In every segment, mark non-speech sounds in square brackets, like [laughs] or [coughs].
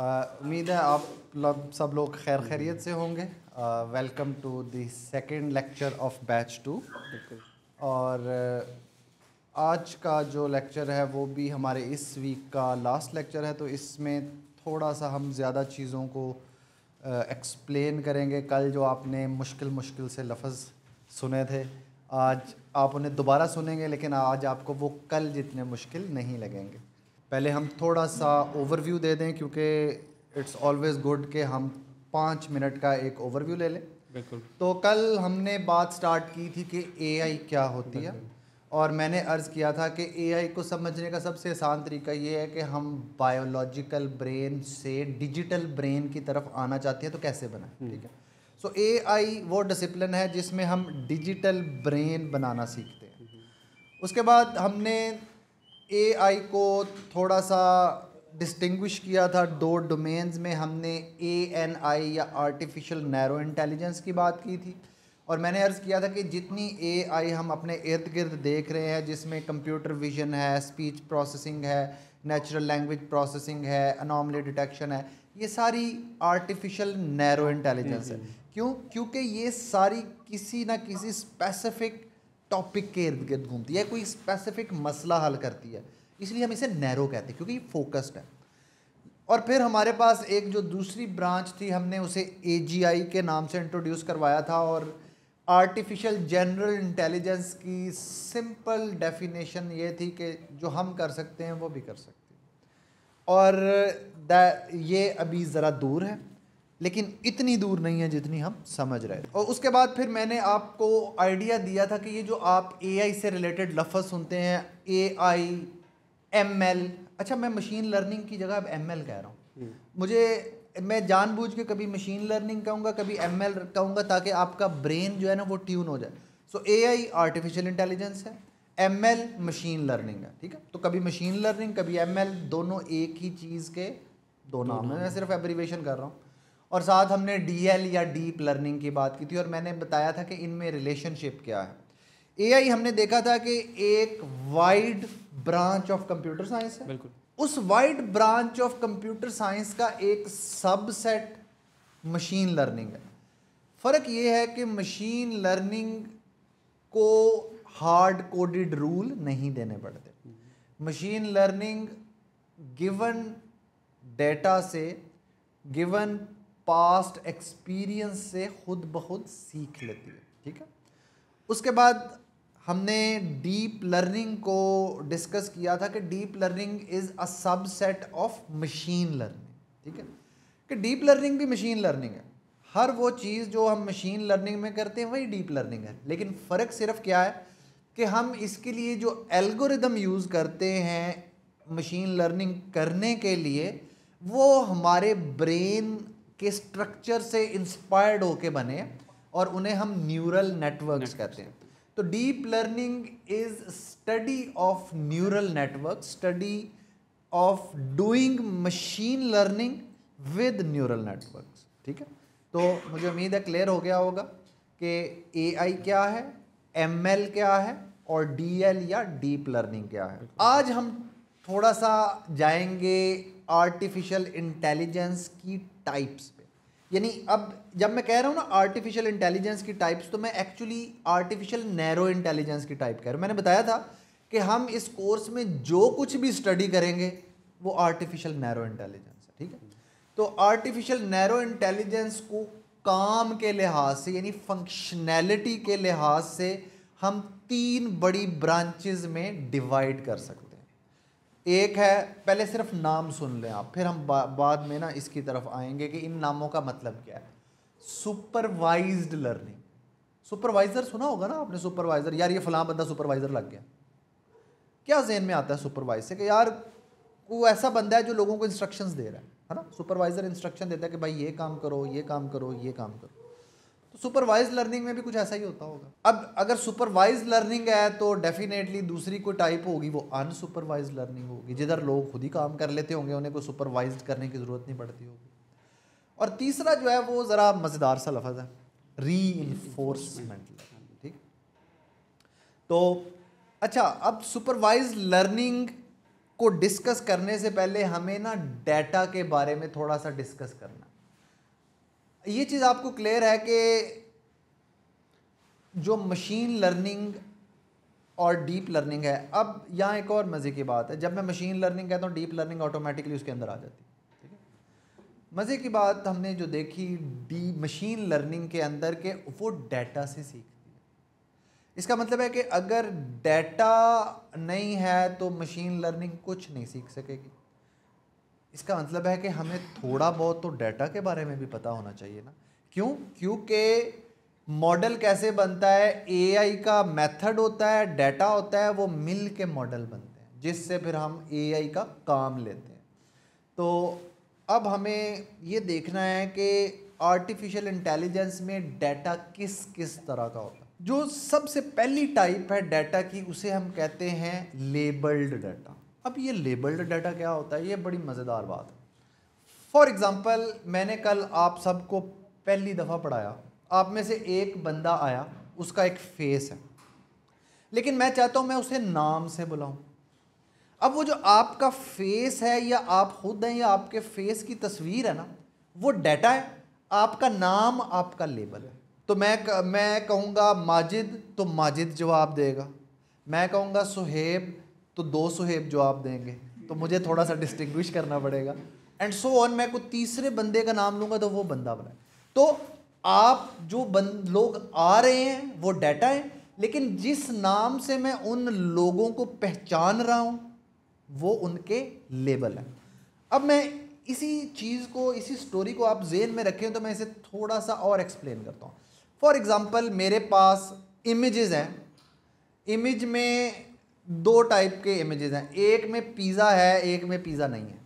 उम्मीद है आप सब लोग खैर खैरियत से होंगे welcome to the second lecture of batch two और आज का जो लेक्चर है वो भी हमारे इस वीक का लास्ट लेक्चर है तो इसमें थोड़ा सा हम ज़्यादा चीज़ों को एक्सप्लेन करेंगे कल जो आपने मुश्किल मुश्किल से लफ्ज़ सुने थे आज आप उन्हें दोबारा सुनेंगे लेकिन आज आपको वो कल जितने मुश्किल नहीं लगेंगे पहले हम थोड़ा सा ओवरव्यू दे दें क्योंकि इट्स ऑलवेज गुड कि हम पाँच मिनट का एक ओवरव्यू ले लें बिल्कुल तो कल हमने बात स्टार्ट की थी कि एआई क्या होती है और मैंने अर्ज़ किया था कि एआई को समझने का सबसे आसान तरीका ये है कि हम बायोलॉजिकल ब्रेन से डिजिटल ब्रेन की तरफ आना चाहते हैं तो कैसे बनाए हम्म। ठीक है सो ए आई वो डिसिप्लिन है जिसमें हम डिजिटल ब्रेन बनाना सीखते हैं हम्म। उसके बाद हमने ए आई को थोड़ा सा डिस्टिंग्विश किया था दो डोमेन्स में हमने ए एन आई या आर्टिफिशियल नैरो इंटेलिजेंस की बात की थी और मैंने अर्ज़ किया था कि जितनी ए आई हम अपने इर्द गिर्द देख रहे हैं जिसमें कंप्यूटर विजन है स्पीच प्रोसेसिंग है नेचुरल लैंग्वेज प्रोसेसिंग है अनोमली डिटेक्शन है ये सारी आर्टिफिशियल नैरो इंटेलिजेंस है क्यों क्योंकि ये सारी किसी ना किसी स्पेसिफिक टॉपिक के इर्द गिर्द घूमती है कोई स्पेसिफिक मसला हल करती है इसलिए हम इसे नैरो कहते हैं क्योंकि ये फोकस्ड है और फिर हमारे पास एक जो दूसरी ब्रांच थी हमने उसे ए के नाम से इंट्रोड्यूस करवाया था और आर्टिफिशियल जनरल इंटेलिजेंस की सिंपल डेफिनेशन ये थी कि जो हम कर सकते हैं वो भी कर सकते हैं और ये अभी ज़रा दूर है लेकिन इतनी दूर नहीं है जितनी हम समझ रहे थे और उसके बाद फिर मैंने आपको आइडिया दिया था कि ये जो आप ए से रिलेटेड लफ्ज़ सुनते हैं ए आई एम एल अच्छा मैं मशीन लर्निंग की जगह अब एम एल कह रहा हूँ हम्म। मुझे मैं जानबूझ के कभी मशीन लर्निंग कहूँगा कभी एम एल कहूँगा ताकि आपका ब्रेन जो है ना वो ट्यून हो जाए so A I artificial intelligence है एम एल मशीन लर्निंग है ठीक है तो कभी मशीन लर्निंग कभी एम एल दोनों एक ही चीज़ के दो नाम है मैं सिर्फ एब्रीवेशन कर रहा हूँ और साथ हमने डीएल या डीप लर्निंग की बात की थी और मैंने बताया था कि इनमें रिलेशनशिप क्या है एआई हमने देखा था कि एक wide branch of computer science है बिल्कुल उस wide branch of computer science का एक सबसेट मशीन लर्निंग है फ़र्क ये है कि मशीन लर्निंग को हार्ड कोडेड रूल नहीं देने पड़ते मशीन लर्निंग गिवन डेटा से गिवन पास्ट एक्सपीरियंस से खुद ब खुद सीख लेती है ठीक है उसके बाद हमने डीप लर्निंग को डिस्कस किया था कि deep learning is a subset of machine learning ठीक है कि डीप लर्निंग भी मशीन लर्निंग है हर वो चीज़ जो हम मशीन लर्निंग में करते हैं वही डीप लर्निंग है लेकिन फ़र्क सिर्फ क्या है कि हम इसके लिए जो एल्गोरिदम यूज़ करते हैं मशीन लर्निंग करने के लिए वो हमारे ब्रेन के स्ट्रक्चर से इंस्पायर्ड होके बने और उन्हें हम न्यूरल नेटवर्क्स कहते हैं तो deep learning is study of neural network study of doing machine learning with neural network ठीक है तो मुझे उम्मीद है क्लियर हो गया होगा कि ए क्या है एम क्या है और डी या डीप लर्निंग क्या है आज हम थोड़ा सा जाएंगे आर्टिफिशियल इंटेलिजेंस की टाइप्स पे यानी अब जब मैं कह रहा हूँ ना आर्टिफिशियल इंटेलिजेंस की टाइप्स तो मैं एक्चुअली आर्टिफिशियल नैरो इंटेलिजेंस की टाइप कह रहा हूँ मैंने बताया था कि हम इस कोर्स में जो कुछ भी स्टडी करेंगे वो आर्टिफिशियल नैरो इंटेलिजेंस है ठीक है तो आर्टिफिशियल नैरो इंटेलिजेंस को काम के लिहाज से यानी फंक्शनैलिटी के लिहाज से हम तीन बड़ी ब्रांचेज में डिवाइड कर सकते एक है पहले सिर्फ नाम सुन लें आप फिर हम बा, बाद में ना इसकी तरफ आएंगे कि इन नामों का मतलब क्या है सुपरवाइज्ड लर्निंग सुपरवाइज़र सुना होगा ना आपने सुपरवाइज़र यार ये फलां बंदा सुपरवाइज़र लग गया क्या जहन में आता है सुपरवाइज से कि यार वो ऐसा बंदा है जो लोगों को इंस्ट्रक्शंस दे रहा है है ना सुपरवाइज़र इंस्ट्रक्शन देता है कि भाई ये काम करो ये काम करो ये काम करो तो सुपरवाइज लर्निंग में भी कुछ ऐसा ही होता होगा अब अगर सुपरवाइज लर्निंग है तो डेफिनेटली दूसरी कोई टाइप होगी वो अनसुपरवाइज लर्निंग होगी जिधर लोग खुद ही काम कर लेते होंगे उन्हें कोई सुपरवाइज करने की ज़रूरत नहीं पड़ती होगी और तीसरा जो है वो ज़रा मज़ेदार सा लफज है री इन्फोर्समेंट ठीक तो अच्छा अब सुपरवाइज लर्निंग को डिस्कस करने से पहले हमें ना डेटा के बारे में थोड़ा सा डिस्कस करना ये चीज़ आपको क्लियर है कि जो मशीन लर्निंग और डीप लर्निंग है अब यहाँ एक और मज़े की बात है जब मैं मशीन लर्निंग कहता हूँ डीप लर्निंग ऑटोमेटिकली उसके अंदर आ जाती है ठीक है मज़े की बात हमने जो देखी डी मशीन लर्निंग के अंदर के वो डाटा से सीखती है इसका मतलब है कि अगर डाटा नहीं है तो मशीन लर्निंग कुछ नहीं सीख सकेगी इसका मतलब है कि हमें थोड़ा बहुत तो डाटा के बारे में भी पता होना चाहिए ना क्यों क्योंकि मॉडल कैसे बनता है एआई का मेथड होता है डाटा होता है वो मिल के मॉडल बनते हैं जिससे फिर हम एआई का काम लेते हैं तो अब हमें ये देखना है कि आर्टिफिशियल इंटेलिजेंस में डाटा किस किस तरह का होता है जो सबसे पहली टाइप है डाटा की उसे हम कहते हैं लेबल्ड डाटा अब ये लेबल्ड डाटा क्या होता है ये बड़ी मज़ेदार बात है फॉर एग्ज़ाम्पल मैंने कल आप सबको पहली दफ़ा पढ़ाया आप में से एक बंदा आया उसका एक फेस है लेकिन मैं चाहता हूँ मैं उसे नाम से बुलाऊँ अब वो जो आपका फेस है या आप खुद हैं या आपके फेस की तस्वीर है ना वो डाटा है आपका नाम आपका लेबल है तो मैं मैं कहूँगा माजिद तो माजिद जवाब देगा मैं कहूँगा सुहेब तो दो सुहेब जो आप देंगे तो मुझे थोड़ा सा डिस्टिंग्विश करना पड़ेगा एंड सो ऑन मैं कोई तीसरे बंदे का नाम लूँगा तो वो बंदा बनाए तो आप जो बंद लोग आ रहे हैं वो डाटा है लेकिन जिस नाम से मैं उन लोगों को पहचान रहा हूँ वो उनके लेबल हैं अब मैं इसी चीज़ को इसी स्टोरी को आप जेन में रखें तो मैं इसे थोड़ा सा और एक्सप्लेन करता हूँ फॉर एग्ज़ाम्पल मेरे पास इमेजेस हैं इमेज में दो टाइप के इमेजेस हैं एक में पिज़्ज़ा है एक में पिज़्ज़ा नहीं है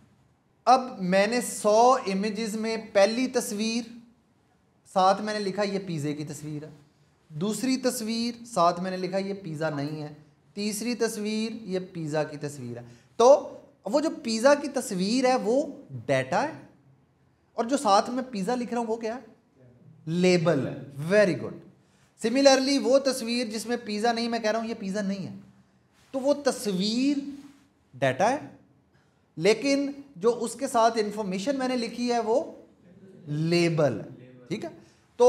अब मैंने सौ इमेजेस में पहली तस्वीर साथ मैंने लिखा ये पिज़्ज़े की तस्वीर है दूसरी तस्वीर साथ मैंने लिखा ये पिज़्ज़ा नहीं है तीसरी तस्वीर ये पिज़्ज़ा की तस्वीर है तो वो जो पिज़्ज़ा की तस्वीर है वो डेटा है और जो साथ में पिज़्ज़ा लिख रहा हूँ वो क्या है लेबल है वेरी गुड सिमिलरली वो तस्वीर जिसमें पिज़्ज़ा नहीं मैं कह रहा हूँ ये पिज़्ज़ा नहीं है तो वो तस्वीर डाटा है लेकिन जो उसके साथ इंफॉर्मेशन मैंने लिखी है वो लेबल है ठीक है तो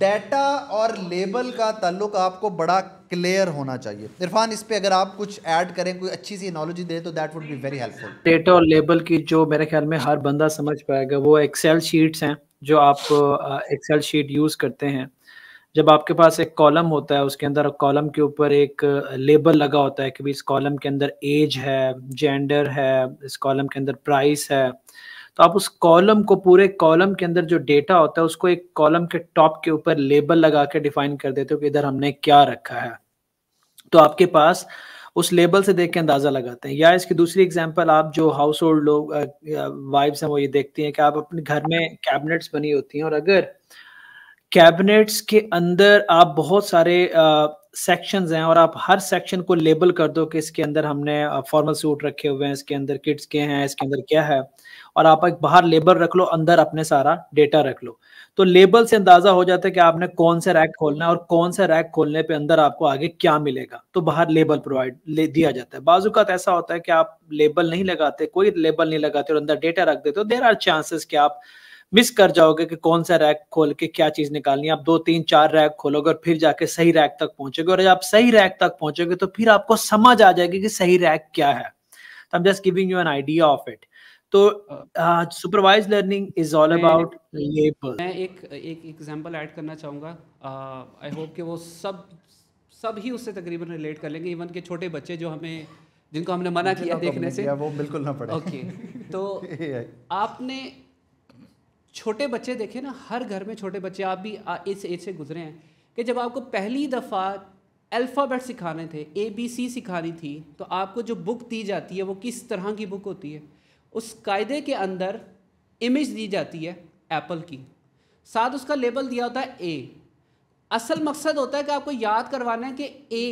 डाटा और लेबल का ताल्लुक आपको बड़ा क्लियर होना चाहिए इरफान इस पे अगर आप कुछ ऐड करें कोई अच्छी सी एनोलॉजी दे तो that would be very helpful data और लेबल की जो मेरे ख्याल में हर बंदा समझ पाएगा वो एक्सेल शीट्स हैं जो आप एक्सेल शीट यूज़ करते हैं जब आपके पास एक कॉलम होता है उसके अंदर कॉलम के ऊपर एक लेबल लगा होता है कि इस कॉलम के अंदर एज है जेंडर है इस कॉलम के अंदर प्राइस है तो आप उस कॉलम को पूरे कॉलम के अंदर जो डेटा होता है उसको एक कॉलम के टॉप के ऊपर लेबल लगा के डिफाइन कर देते हो कि इधर हमने क्या रखा है तो आपके पास उस लेबल से देख के अंदाजा लगाते हैं या इसकी दूसरी एग्जांपल आप जो हाउस होल्ड लोग वाइब्स हैं वो ये देखती हैं कि आप अपने घर में कैबिनेट्स बनी होती हैं और अगर कैबिनेट्स के अंदर आप बहुत सारे सेक्शंस हैं और आप हर सेक्शन को लेबल कर दो कि इसके अंदर हमने फॉर्मल सूट रखे हुए हैं इसके अंदर किड्स के हैं इसके अंदर क्या है और आप एक बाहर लेबल रख लो अंदर अपने सारा डेटा रख लो तो लेबल से अंदाजा हो जाता है कि आपने कौन सा रैक खोलना है और कौन सा रैक खोलने पे अंदर आपको आगे क्या मिलेगा तो बाहर लेबल प्रोवाइड ले दिया जाता है बाजूकात ऐसा होता है कि आप लेबल नहीं लगाते कोई लेबल नहीं लगाते और अंदर डेटा रख देते हो देर आर चांसेस कि आप मिस कर जाओगे कि कौन सा रैक खोल के क्या चीज निकालनी है आप दो तीन चार रैक खोलोगे और फिर जाके सही रैक तक पहुंचोगे और आप सही रैक तक पहुंचोगे तो फिर आपको समझ आ जाएगी कि सही रैक क्या है तो I am just giving you an idea of it तो supervise learning is all about label मैं एक एक एग्जांपल ऐड करना चाहूंगा आई होप कि वो सब सब ही उससे तकरीबन रिलेट कर लेंगे इवन के छोटे बच्चे जो हमें जिनको हमने मना किया देखने से वो बिल्कुल ना पड़े ओके okay. तो [laughs] आपने छोटे बच्चे देखे ना हर घर में छोटे बच्चे आप भी इस एज से गुजरे हैं कि जब आपको पहली दफ़ा अल्फ़ाबेट सिखाने थे ए बी सी सिखानी थी तो आपको जो बुक दी जाती है वो किस तरह की बुक होती है उस कायदे के अंदर इमेज दी जाती है एप्पल की साथ उसका लेबल दिया होता है ए असल मकसद होता है कि आपको याद करवाना है कि ए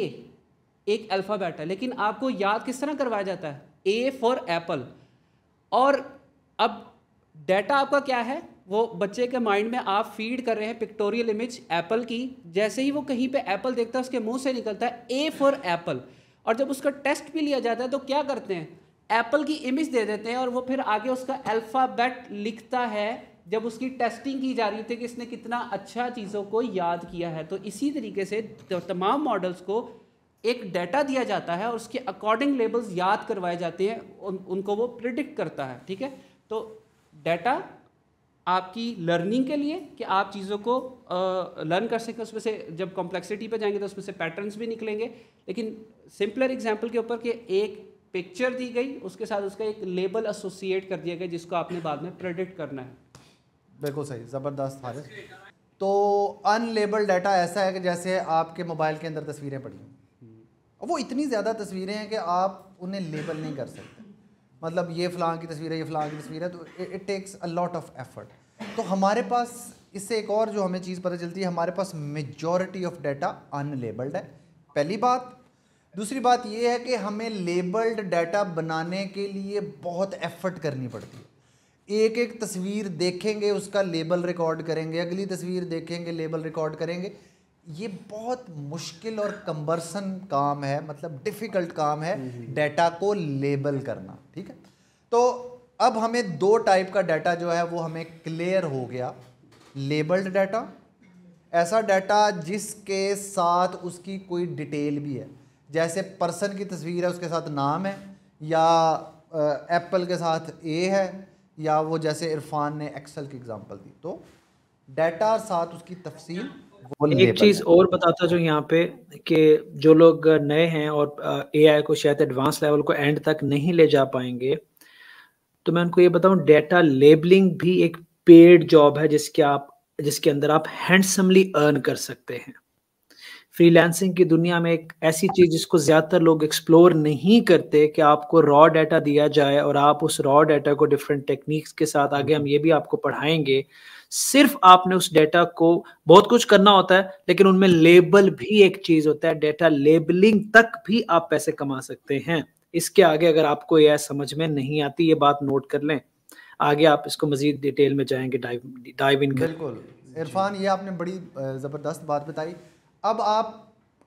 एक अल्फ़ाबेट है लेकिन आपको याद किस तरह करवाया जाता है ए फॉर एप्पल और अब डेटा आपका क्या है वो बच्चे के माइंड में आप फीड कर रहे हैं पिक्टोरियल इमेज एप्पल की जैसे ही वो कहीं पे एप्पल देखता है उसके मुंह से निकलता है ए फॉर एप्पल और जब उसका टेस्ट भी लिया जाता है तो क्या करते हैं एप्पल की इमेज दे देते हैं और वो फिर आगे उसका अल्फ़ाबेट लिखता है जब उसकी टेस्टिंग की जा रही थी कि इसने कितना अच्छा चीज़ों को याद किया है तो इसी तरीके से तमाम मॉडल्स को एक डाटा दिया जाता है और उसके अकॉर्डिंग लेबल्स याद करवाए जाते हैं उन, उनको वो प्रिडिक्ट करता है ठीक है तो डाटा आपकी लर्निंग के लिए कि आप चीज़ों को लर्न कर सकें उसमें से जब कॉम्प्लेक्सिटी पर जाएंगे तो उसमें से पैटर्न्स भी निकलेंगे लेकिन सिंपलर एग्जांपल के ऊपर कि एक पिक्चर दी गई उसके साथ उसका एक लेबल एसोसिएट कर दिया गया जिसको आपने बाद में प्रेडिक्ट करना है बिल्कुल सही ज़बरदस्त हारिस तो अनलेबल डाटा ऐसा है कि जैसे आपके मोबाइल के अंदर तस्वीरें पड़ी वो इतनी ज़्यादा तस्वीरें हैं कि आप उन्हें लेबल नहीं कर सकते मतलब ये फलां की तस्वीर है ये फलां की तस्वीर है तो it takes a lot of effort तो हमारे पास इससे एक और जो हमें चीज़ पता चलती है हमारे पास मेजॉरिटी ऑफ डाटा अनलेबल्ड है पहली बात दूसरी बात ये है कि हमें लेबल्ड डाटा बनाने के लिए बहुत एफर्ट करनी पड़ती है एक एक तस्वीर देखेंगे उसका लेबल रिकॉर्ड करेंगे अगली तस्वीर देखेंगे लेबल रिकॉर्ड करेंगे ये बहुत मुश्किल और कंबरसन काम है मतलब डिफ़िकल्ट काम है डेटा हम्म, हम्म। को लेबल करना ठीक है तो अब हमें दो टाइप का डाटा जो है वो हमें क्लियर हो गया लेबल्ड डाटा ऐसा डाटा जिसके साथ उसकी कोई डिटेल भी है जैसे पर्सन की तस्वीर है उसके साथ नाम है या एप्पल के साथ ए है या वो जैसे इरफान ने एक्सेल की एग्जांपल दी तो डाटा साथ उसकी तफसील एक चीज और बताता जो यहाँ पे कि जो लोग नए हैं और एआई को शायद एडवांस लेवल को एंड तक नहीं ले जा पाएंगे तो मैं उनको ये बताऊं डेटा लेबलिंग भी एक पेड जॉब है जिसके आप जिसके अंदर आप हैंडसमली अर्न कर सकते हैं फ्रीलांसिंग की दुनिया में एक ऐसी चीज जिसको ज्यादातर लोग एक्सप्लोर नहीं करते कि आपको रॉ डाटा दिया जाए और आप उस रॉ डाटा को डिफरेंट टेक्निक्स के साथ आगे हम ये भी आपको पढ़ाएंगे सिर्फ आपने उस डेटा को बहुत कुछ करना होता है लेकिन उनमें लेबल भी एक चीज होता है डेटा लेबलिंग तक भी आप पैसे कमा सकते हैं इसके आगे अगर आपको यह समझ में नहीं आती ये बात नोट कर लें आगे आप इसको मजीद डिटेल में जाएंगे डाइव डाइव इन बिल्कुल इरफान ये आपने बड़ी ज़बरदस्त बात बताई अब आप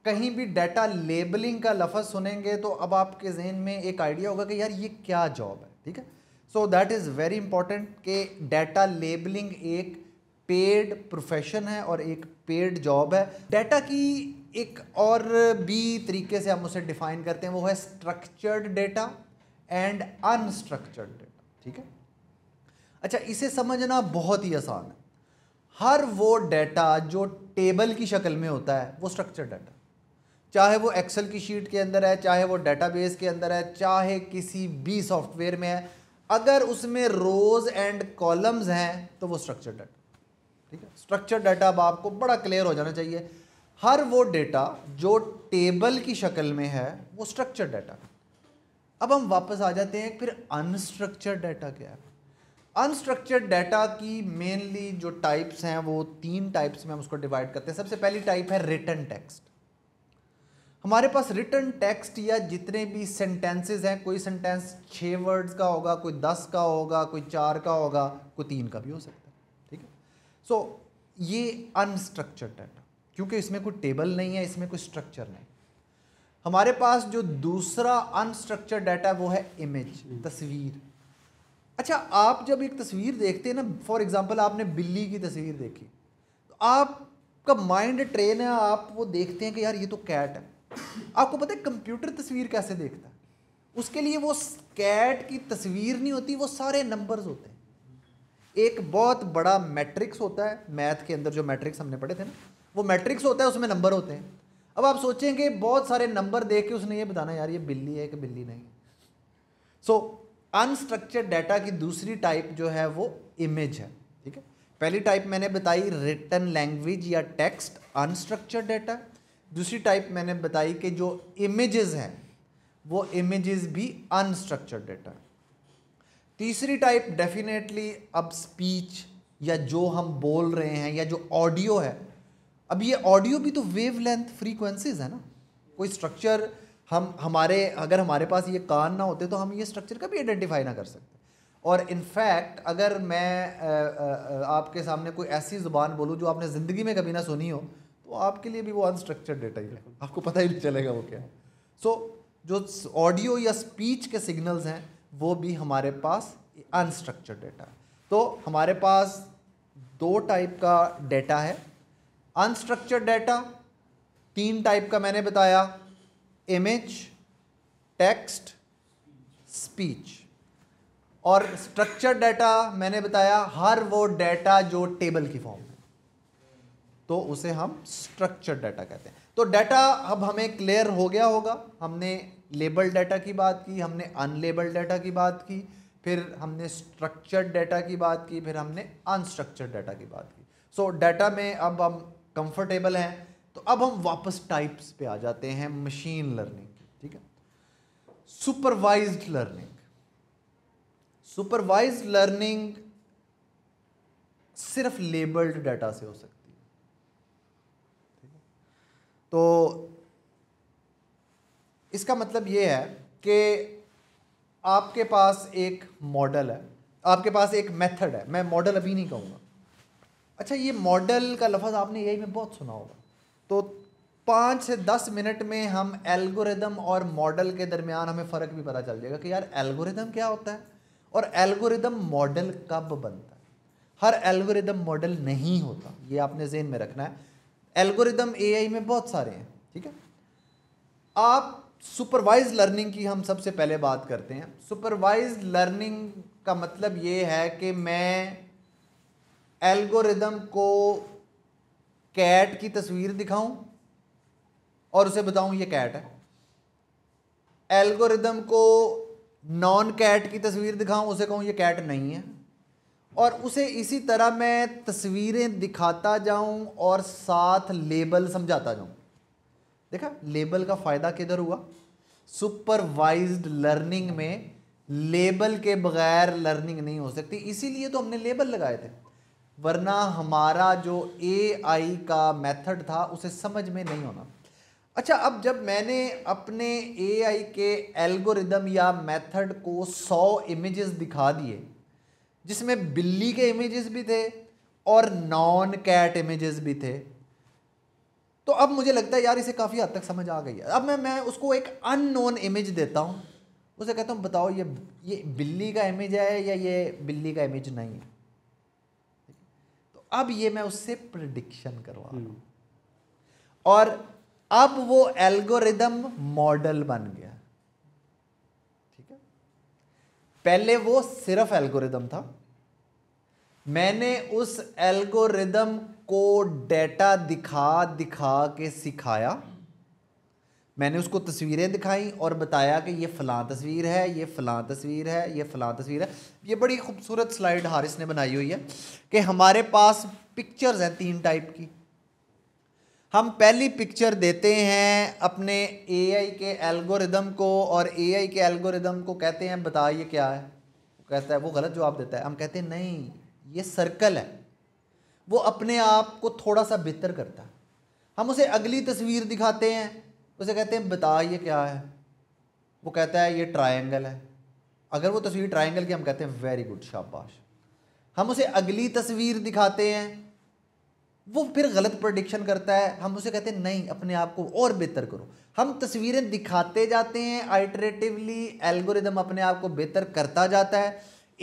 कहीं भी डाटा लेबलिंग का लफज सुनेंगे तो अब आपके जहन में एक आइडिया होगा कि यार ये क्या जॉब है ठीक है so that is very important कि डाटा लेबलिंग एक पेड प्रोफेशन है और एक पेड जॉब है डाटा की एक और भी तरीके से हम उसे डिफाइन करते हैं वो है structured data and unstructured data ठीक है अच्छा इसे समझना बहुत ही आसान है हर वो डेटा जो टेबल की शक्ल में होता है वो स्ट्रक्चर्ड डाटा चाहे वो एक्सेल की शीट के अंदर है चाहे वो डेटाबेस के अंदर है चाहे किसी भी सॉफ्टवेयर में है अगर उसमें रोज एंड कॉलम्स हैं तो वो स्ट्रक्चर डाटा ठीक है स्ट्रक्चर डाटा अब आपको बड़ा क्लियर हो जाना चाहिए हर वो डेटा जो टेबल की शक्ल में है वो स्ट्रक्चर डाटा अब हम वापस आ जाते हैं फिर अनस्ट्रक्चर डाटा क्या है अनस्ट्रक्चर डाटा की मेनली जो टाइप्स हैं वो तीन टाइप्स में हम उसको डिवाइड करते हैं सबसे पहली टाइप है रिटर्न टेक्स्ट हमारे पास रिटर्न टेक्स्ट या जितने भी सेंटेंसेस हैं कोई सेंटेंस छः वर्ड्स का होगा कोई दस का होगा कोई चार का होगा कोई तीन का भी हो सकता है ठीक है सो ये अनस्ट्रक्चर्ड डाटा क्योंकि इसमें कोई टेबल नहीं है इसमें कोई स्ट्रक्चर नहीं हमारे पास जो दूसरा अनस्ट्रक्चर्ड डाटा वो है इमेज हम्म। तस्वीर अच्छा आप जब एक तस्वीर देखते हैं ना फॉर एग्जांपल आपने बिल्ली की तस्वीर देखी तो आपका माइंड ट्रेन है आप वो देखते हैं कि यार ये तो कैट है आपको पता है कंप्यूटर तस्वीर कैसे देखता है उसके लिए वो कैट की तस्वीर नहीं होती वो सारे नंबर्स होते हैं एक बहुत बड़ा मैट्रिक्स होता है मैथ के अंदर जो मैट्रिक्स हमने पढ़े थे ना वो मैट्रिक्स होता है उसमें नंबर होते हैं अब आप सोचेंगे बहुत सारे नंबर देख के उसने ये बताना यार ये बिल्ली है कि बिल्ली नहीं सो अनस्ट्रक्चर डाटा की दूसरी टाइप जो है वो इमेज है ठीक है पहली टाइप मैंने बताई रिटर्न लैंग्वेज या टेक्स्ट अनस्ट्रक्चर्ड डाटा दूसरी टाइप मैंने बताई कि जो इमेजेस हैं वो इमेजेस भी अनस्ट्रक्चर्ड डेटा तीसरी टाइप डेफिनेटली अब स्पीच या जो हम बोल रहे हैं या जो ऑडियो है अब ये ऑडियो भी तो वेव लेंथ फ्रीकुनसीज़ है ना कोई स्ट्रक्चर हम हमारे अगर हमारे पास ये कान ना होते तो हम ये स्ट्रक्चर कभी आइडेंटिफाई ना कर सकते और इनफैक्ट अगर मैं आ, आ, आ, आपके सामने कोई ऐसी ज़ुबान बोलूँ जो आपने ज़िंदगी में कभी ना सुनी हो तो आपके लिए भी वो अनस्ट्रक्चर्ड डेटा ही है आपको पता ही नहीं चलेगा वो क्या है सो so, जो ऑडियो या स्पीच के सिग्नल्स हैं वो भी हमारे पास अनस्ट्रक्चर्ड डेटा है तो हमारे पास दो टाइप का डेटा है अनस्ट्रक्चर्ड डेटा तीन टाइप का मैंने बताया इमेज टेक्स्ट स्पीच और स्ट्रक्चर्ड डेटा मैंने बताया हर वो डेटा जो टेबल की फॉर्म में तो उसे हम स्ट्रक्चर्ड डाटा कहते हैं तो डाटा अब हमें क्लियर हो गया होगा हमने लेबल डाटा की बात की हमने अनलेबल डाटा की बात की फिर हमने स्ट्रक्चर्ड डाटा की बात की फिर हमने अनस्ट्रक्चर्ड डाटा की बात की सो so, डाटा में अब हम कंफर्टेबल हैं तो अब हम वापस टाइप्स पे आ जाते हैं मशीन लर्निंग की ठीक है सुपरवाइज्ड लर्निंग सुपरवाइज्ड लर्निंग सिर्फ लेबल्ड डाटा से हो सकती है तो इसका मतलब ये है कि आपके पास एक मॉडल है आपके पास एक मेथड है मैं मॉडल अभी नहीं कहूँगा अच्छा ये मॉडल का लफ्ज़ आपने यही में बहुत सुना होगा तो पाँच से दस मिनट में हम एल्गोरिदम और मॉडल के दरमियान हमें फ़र्क भी पता चल जाएगा कि यार एल्गोरिदम क्या होता है और एल्गोरिदम मॉडल कब बनता है हर एल्गोरिदम मॉडल नहीं होता ये आपने जेन में रखना है एल्गोरिदम ए में बहुत सारे हैं ठीक है आप सुपरवाइज लर्निंग की हम सबसे पहले बात करते हैं सुपरवाइज लर्निंग का मतलब ये है कि मैं एल्गोरिदम को कैट की तस्वीर दिखाऊं और उसे बताऊं ये कैट है एल्गोरिदम को नॉन कैट की तस्वीर दिखाऊं उसे कहूं ये कैट नहीं है और उसे इसी तरह मैं तस्वीरें दिखाता जाऊं और साथ लेबल समझाता जाऊं देखा लेबल का फ़ायदा किधर हुआ सुपरवाइज्ड लर्निंग में लेबल के बगैर लर्निंग नहीं हो सकती इसीलिए तो हमने लेबल लगाए थे वरना हमारा जो ए आई का मेथड था उसे समझ में नहीं होना अच्छा अब जब मैंने अपने ए आई के एल्गोरिदम या मेथड को सौ इमेजेस दिखा दिए जिसमें बिल्ली के इमेजेस भी थे और नॉन कैट इमेजेस भी थे तो अब मुझे लगता है यार इसे काफ़ी हद तक समझ आ गई है अब मैं मैं उसको एक अननोन इमेज देता हूँ उसे कहता हूँ बताओ ये ये बिल्ली का इमेज है या ये बिल्ली का इमेज नहीं है तो अब ये मैं उससे प्रडिक्शन करवा हम्म। और अब वो एल्गोरिदम मॉडल बन गया ठीक है पहले वो सिर्फ एल्गोरिदम था मैंने उस एल्गोरिदम को डेटा दिखा दिखा के सिखाया मैंने उसको तस्वीरें दिखाई और बताया कि ये फ़लाँ तस्वीर है ये फ़लाँ तस्वीर है ये फ़लाँ तस्वीर है ये बड़ी खूबसूरत स्लाइड हारिस ने बनाई हुई है कि हमारे पास पिक्चर्स हैं तीन टाइप की हम पहली पिक्चर देते हैं अपने एआई के एल्गोरिदम को और एआई के एल्गोरिदम को कहते हैं बताइए क्या है कहता है वो गलत जवाब देता है हम कहते हैं नहीं ये सर्कल है वो अपने आप को थोड़ा सा बेहतर करता है हम उसे अगली तस्वीर दिखाते हैं उसे कहते हैं बता ये क्या है वो कहता है ये ट्रायंगल है अगर वो तस्वीर ट्रायंगल की हम कहते हैं वेरी गुड शाबाश हम उसे अगली तस्वीर दिखाते हैं वो फिर गलत प्रडिक्शन करता है हम उसे कहते हैं नहीं अपने आप को और बेहतर करो हम तस्वीरें दिखाते जाते हैं आइटरेटिवली एल्गोरिदम अपने आप को बेहतर करता जाता है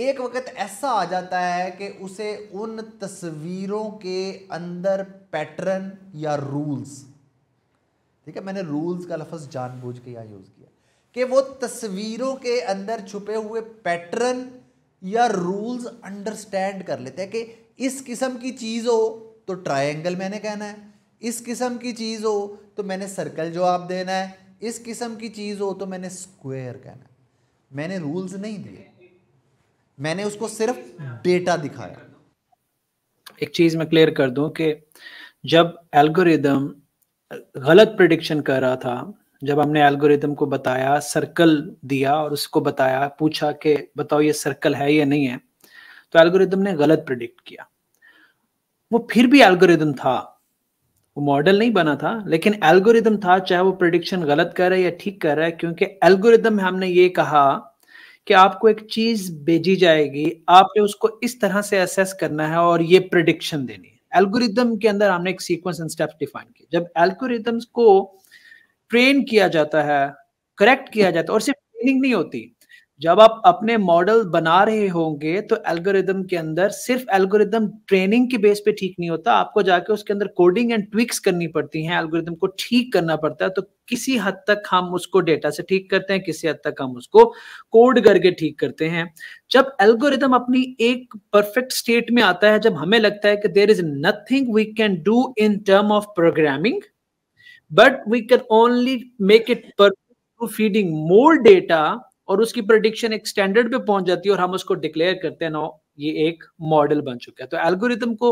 एक वक्त ऐसा आ जाता है कि उसे उन तस्वीरों के अंदर पैटर्न या रूल्स ठीक है मैंने रूल्स का लफ्ज़ जानबूझ के यहाँ यूज़ किया कि वो तस्वीरों के अंदर छुपे हुए पैटर्न या रूल्स अंडरस्टैंड कर लेते हैं कि इस किस्म की चीज़ हो तो ट्रायंगल मैंने कहना है इस किस्म की चीज़ हो तो मैंने सर्कल जवाब देना है इस किस्म की चीज़ हो तो मैंने स्क्वायर कहना है मैंने रूल्स नहीं दिए मैंने उसको सिर्फ डेटा दिखाया एक चीज मैं क्लियर कर दूं कि जब एल्गोरिदम गलत प्रडिक्शन कर रहा था जब हमने एल्गोरिदम को बताया सर्कल दिया और उसको बताया पूछा कि बताओ ये सर्कल है या नहीं है तो एल्गोरिदम ने गलत प्रिडिक्ट किया वो फिर भी एल्गोरिदम था वो मॉडल नहीं बना था लेकिन एल्गोरिदम था चाहे वो प्रिडिक्शन गलत कर रहा है या ठीक कर रहा है क्योंकि एल्गोरिदम में हमने ये कहा कि आपको एक चीज भेजी जाएगी आपने उसको इस तरह से असेस करना है और ये प्रिडिक्शन देनी है एल्गोरिदम के अंदर हमने एक सीक्वेंस एंड स्टेप्स डिफाइन किए जब एल्गोरिदम्स को ट्रेन किया जाता है करेक्ट किया जाता है और सिर्फ ट्रेनिंग नहीं होती जब आप अपने मॉडल बना रहे होंगे तो एल्गोरिदम के अंदर सिर्फ एल्गोरिदम ट्रेनिंग के बेस पे ठीक नहीं होता आपको जाके उसके अंदर कोडिंग एंड ट्विक्स करनी पड़ती हैं एल्गोरिदम को ठीक करना पड़ता है तो किसी हद तक हम उसको डेटा से ठीक करते हैं किसी हद तक हम उसको कोड करके ठीक करते हैं जब एल्गोरिदम अपनी एक परफेक्ट स्टेट में आता है जब हमें लगता है कि there is nothing we can do in term of programming but we can only make it perfect feeding more data और उसकी प्रडिक्शन एक स्टैंडर्ड पे पहुंच जाती है और हम उसको डिक्लेयर करते हैं नो ये एक मॉडल बन चुका है तो एल्गोरिदम को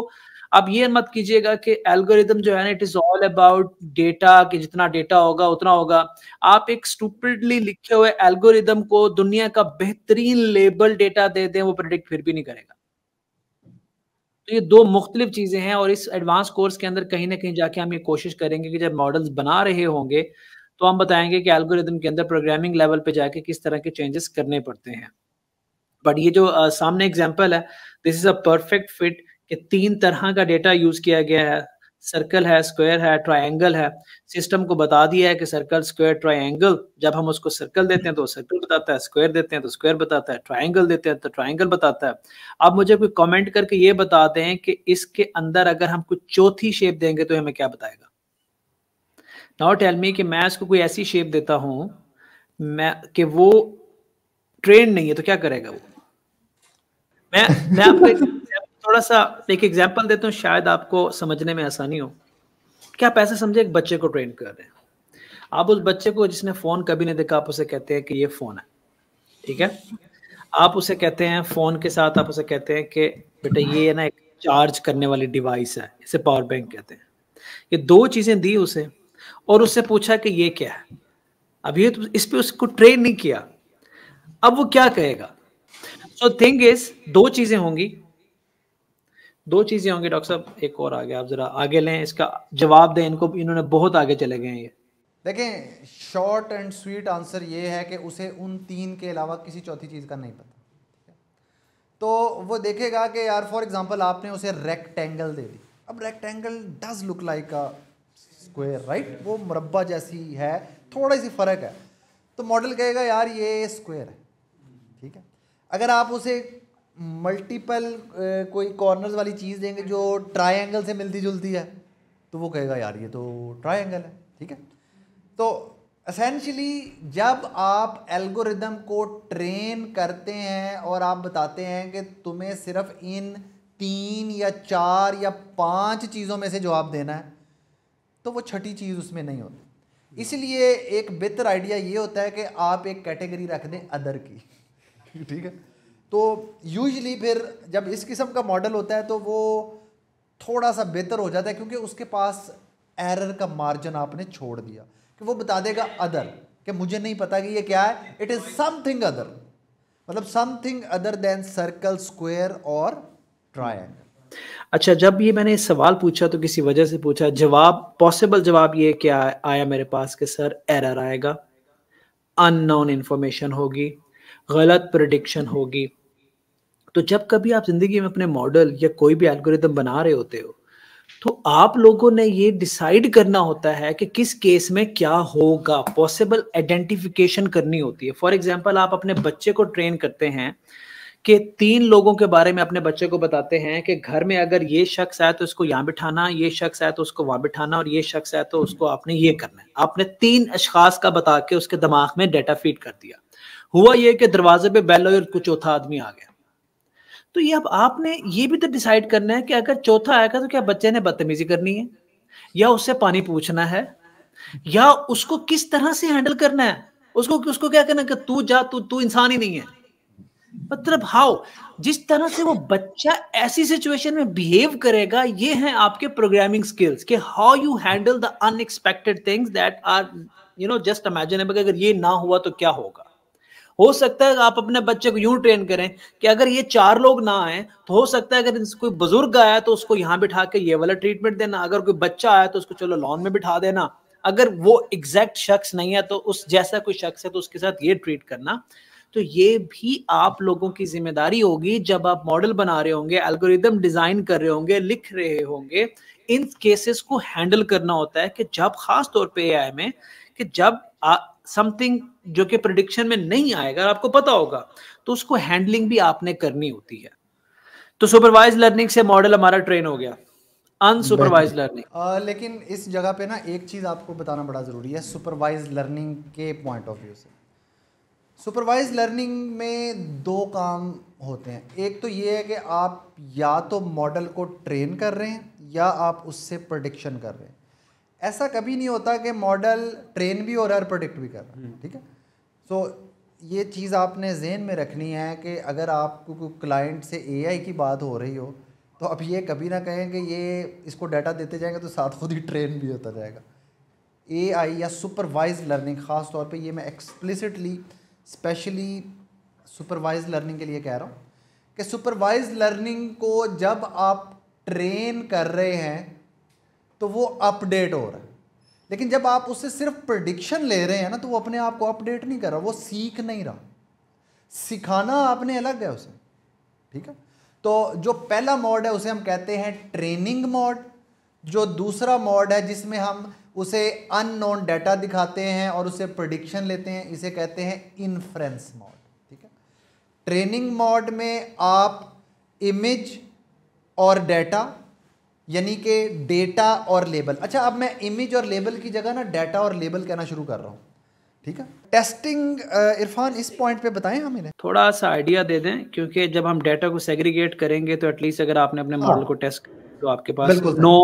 आप ये मत कीजिएगा कि एल्गोरिदम जो है ना it is all about data कि जितना डेटा होगा उतना होगा आप एक स्टूपिडली लिखे हुए एल्गोरिदम को दुनिया का बेहतरीन लेबल डेटा दे दें वो प्रिडिक्ट फिर भी नहीं करेगा तो ये दो मुख्तलिफ चीजें हैं और इस एडवांस कोर्स के अंदर कहीं ना कहीं जाके हम ये कोशिश करेंगे कि जब मॉडल्स बना रहे होंगे तो हम बताएंगे कि एल्गोरिदम के अंदर प्रोग्रामिंग लेवल पे जाके किस तरह के चेंजेस करने पड़ते हैं बट ये जो आ, सामने एग्जाम्पल है this is a perfect fit कि तीन तरह का डेटा यूज किया गया है सर्कल है स्क्वायर है ट्रायंगल है सिस्टम को बता दिया है कि सर्कल स्क्वायर ट्रायंगल जब हम उसको सर्कल देते हैं तो सर्कल बताता है स्क्वायर देते हैं तो स्क्वायर बताता है ट्रायंगल देते हैं तो ट्रायंगल बताता है आप मुझे कोई कमेंट करके ये बताते हैं कि इसके अंदर अगर हम कुछ चौथी शेप देंगे तो हमें क्या बताएगा नाउ टेल मी कि मैं इसको कोई ऐसी शेप देता हूं मैं कि वो ट्रेन नहीं है तो क्या करेगा वो मैं मैं आपको थोड़ा सा एक एग्जांपल देता हूँ शायद आपको समझने में आसानी हो क्या आप ऐसे समझे एक बच्चे को ट्रेन कर रहे हैं आप उस बच्चे को जिसने फोन कभी नहीं देखा आप उसे कहते हैं कि ये फोन है ठीक है आप उसे कहते हैं फोन के साथ आप उसे कहते हैं कि बेटा ये ना एक चार्ज करने वाली डिवाइस है इसे पावर बैंक कहते हैं ये दो चीजें दी उसे और उससे पूछा कि ये क्या है अब ये तो इस पर उसको ट्रेन नहीं किया अब वो क्या कहेगा सो थिंग इज दो चीजें होंगी दो चीजें होंगी डॉक्टर साहब एक और आगे आप जरा आगे लें इसका जवाब दें इनको इन्होंने बहुत आगे चले गए हैं ये देखें शॉर्ट एंड स्वीट आंसर ये है कि उसे उन तीन के अलावा किसी चौथी चीज़ का नहीं पता तो वो देखेगा कि यार फॉर एग्जांपल आपने उसे रेक्टेंगल दे दी अब rectangle does look like a square right वो मुरबा जैसी है थोड़ा सी फ़र्क है तो मॉडल कहेगा यार ये स्क्वायर है ठीक है अगर आप उसे मल्टीपल कोई कॉर्नर्स वाली चीज़ देंगे जो ट्रायंगल से मिलती जुलती है तो वो कहेगा यार ये तो ट्रायंगल है ठीक है तो असेंशली जब आप एल्गोरिदम को ट्रेन करते हैं और आप बताते हैं कि तुम्हें सिर्फ इन तीन या चार या पांच चीज़ों में से जवाब देना है तो वो छठी चीज़ उसमें नहीं होती इसलिए एक बेहतर आइडिया ये होता है कि आप एक कैटेगरी रख दें अदर की [laughs] ठीक है तो यूजली फिर जब इस किस्म का मॉडल होता है तो वो थोड़ा सा बेहतर हो जाता है क्योंकि उसके पास एरर का मार्जिन आपने छोड़ दिया कि वो बता देगा अदर कि मुझे नहीं पता कि ये क्या है इट इज़ समथिंग अदर मतलब something other than circle square और ट्रायंगल अच्छा जब ये मैंने सवाल पूछा तो किसी वजह से पूछा जवाब पॉसिबल जवाब ये क्या आया मेरे पास कि सर एरर आएगा अननोन इंफॉर्मेशन होगी गलत प्रडिक्शन होगी तो जब कभी आप ज़िंदगी में अपने मॉडल या कोई भी एल्गोरिदम बना रहे होते हो तो आप लोगों ने ये डिसाइड करना होता है कि किस केस में क्या होगा पॉसिबल आइडेंटिफिकेशन करनी होती है फॉर एग्जाम्पल आप अपने बच्चे को ट्रेन करते हैं कि तीन लोगों के बारे में अपने बच्चे को बताते हैं कि घर में अगर ये शख्स आया तो इसको यहाँ बिठाना ये शख्स आया तो उसको वहां बिठाना और ये शख्स आया तो उसको आपने ये करना है आपने तीन अशखास का बता के उसके दिमाग में डेटा फीड कर दिया हुआ ये कि दरवाजे पे बैल और कुछ चौथा आदमी आ गया तो ये अब आपने ये भी तो डिसाइड करना है कि अगर चौथा आएगा तो क्या बच्चे ने बदतमीजी करनी है या उससे पानी पूछना है या उसको किस तरह से हैंडल करना है उसको उसको क्या करना है कि तू जा तू तू इंसान ही नहीं है मतलब हाउ जिस तरह से वो बच्चा ऐसी सिचुएशन में बिहेव करेगा ये है आपके प्रोग्रामिंग स्किल्स के how you handle the unexpected things that are you know just imaginable अगर ये ना हुआ तो क्या होगा हो सकता है आप अपने बच्चे को यूं ट्रेन करें कि अगर ये चार लोग ना आए तो हो सकता है अगर कोई बुजुर्ग आया तो उसको यहाँ बिठा के ये वाला ट्रीटमेंट देना अगर कोई बच्चा आया तो उसको चलो लॉन में बिठा देना अगर वो एग्जैक्ट शख्स नहीं है तो उस जैसा कोई शख्स है तो उसके साथ ये ट्रीट करना तो ये भी आप लोगों की जिम्मेदारी होगी जब आप मॉडल बना रहे होंगे एल्गोरिदम डिजाइन कर रहे होंगे लिख रहे होंगे इन केसेस को हैंडल करना होता है कि जब खास तौर पे एआई में कि जब समथिंग जो कि प्रडिक्शन में नहीं आएगा आपको पता होगा तो उसको हैंडलिंग भी आपने करनी होती है तो सुपरवाइज लर्निंग से मॉडल हमारा ट्रेन हो गया अनसुपरवाइज लर्निंग लेकिन इस जगह पे ना एक चीज आपको बताना बड़ा जरूरी है सुपरवाइज लर्निंग के पॉइंट ऑफ व्यू से सुपरवाइज लर्निंग में दो काम होते हैं एक तो ये है कि आप या तो मॉडल को ट्रेन कर रहे हैं या आप उससे प्रडिक्शन कर रहे हैं ऐसा कभी नहीं होता कि मॉडल ट्रेन भी हो रहा है और प्रोडिक्ट भी कर रहा है ठीक है सो ये चीज़ आपने जेन में रखनी है कि अगर आपको क्लाइंट से एआई की बात हो रही हो तो अब ये कभी ना कहें कि ये इसको डाटा देते जाएंगे तो साथ खुद ही ट्रेन भी होता जाएगा एआई या सुपरवाइज लर्निंग ख़ास तौर पे ये मैं एक्सप्लिसिटली स्पेशली सुपरवाइज लर्निंग के लिए कह रहा हूँ कि सुपरवाइज लर्निंग को जब आप ट्रेन कर रहे हैं तो वो अपडेट हो रहा है लेकिन जब आप उससे सिर्फ प्रडिक्शन ले रहे हैं ना तो वो अपने आप को अपडेट नहीं कर रहा वो सीख नहीं रहा सिखाना आपने अलग है उसे ठीक है तो जो पहला मॉड है उसे हम कहते हैं ट्रेनिंग मॉड जो दूसरा मॉड है जिसमें हम उसे अननोन डाटा दिखाते हैं और उसे प्रडिक्शन लेते हैं इसे कहते हैं इन्फ्रेंस मॉड ठीक है ट्रेनिंग मॉड में आप इमेज और डाटा यानी कि डेटा और लेबल अच्छा अब मैं इमेज और लेबल की जगह ना डाटा और लेबल कहना शुरू कर रहा हूँ ठीक है टेस्टिंग इरफान इस पॉइंट पे बताएं हम इन्हें थोड़ा सा आइडिया दे दें क्योंकि जब हम डाटा को सेग्रीगेट करेंगे तो एटलीस्ट अगर आपने अपने मॉडल हाँ। को टेस्ट तो आपके पास नो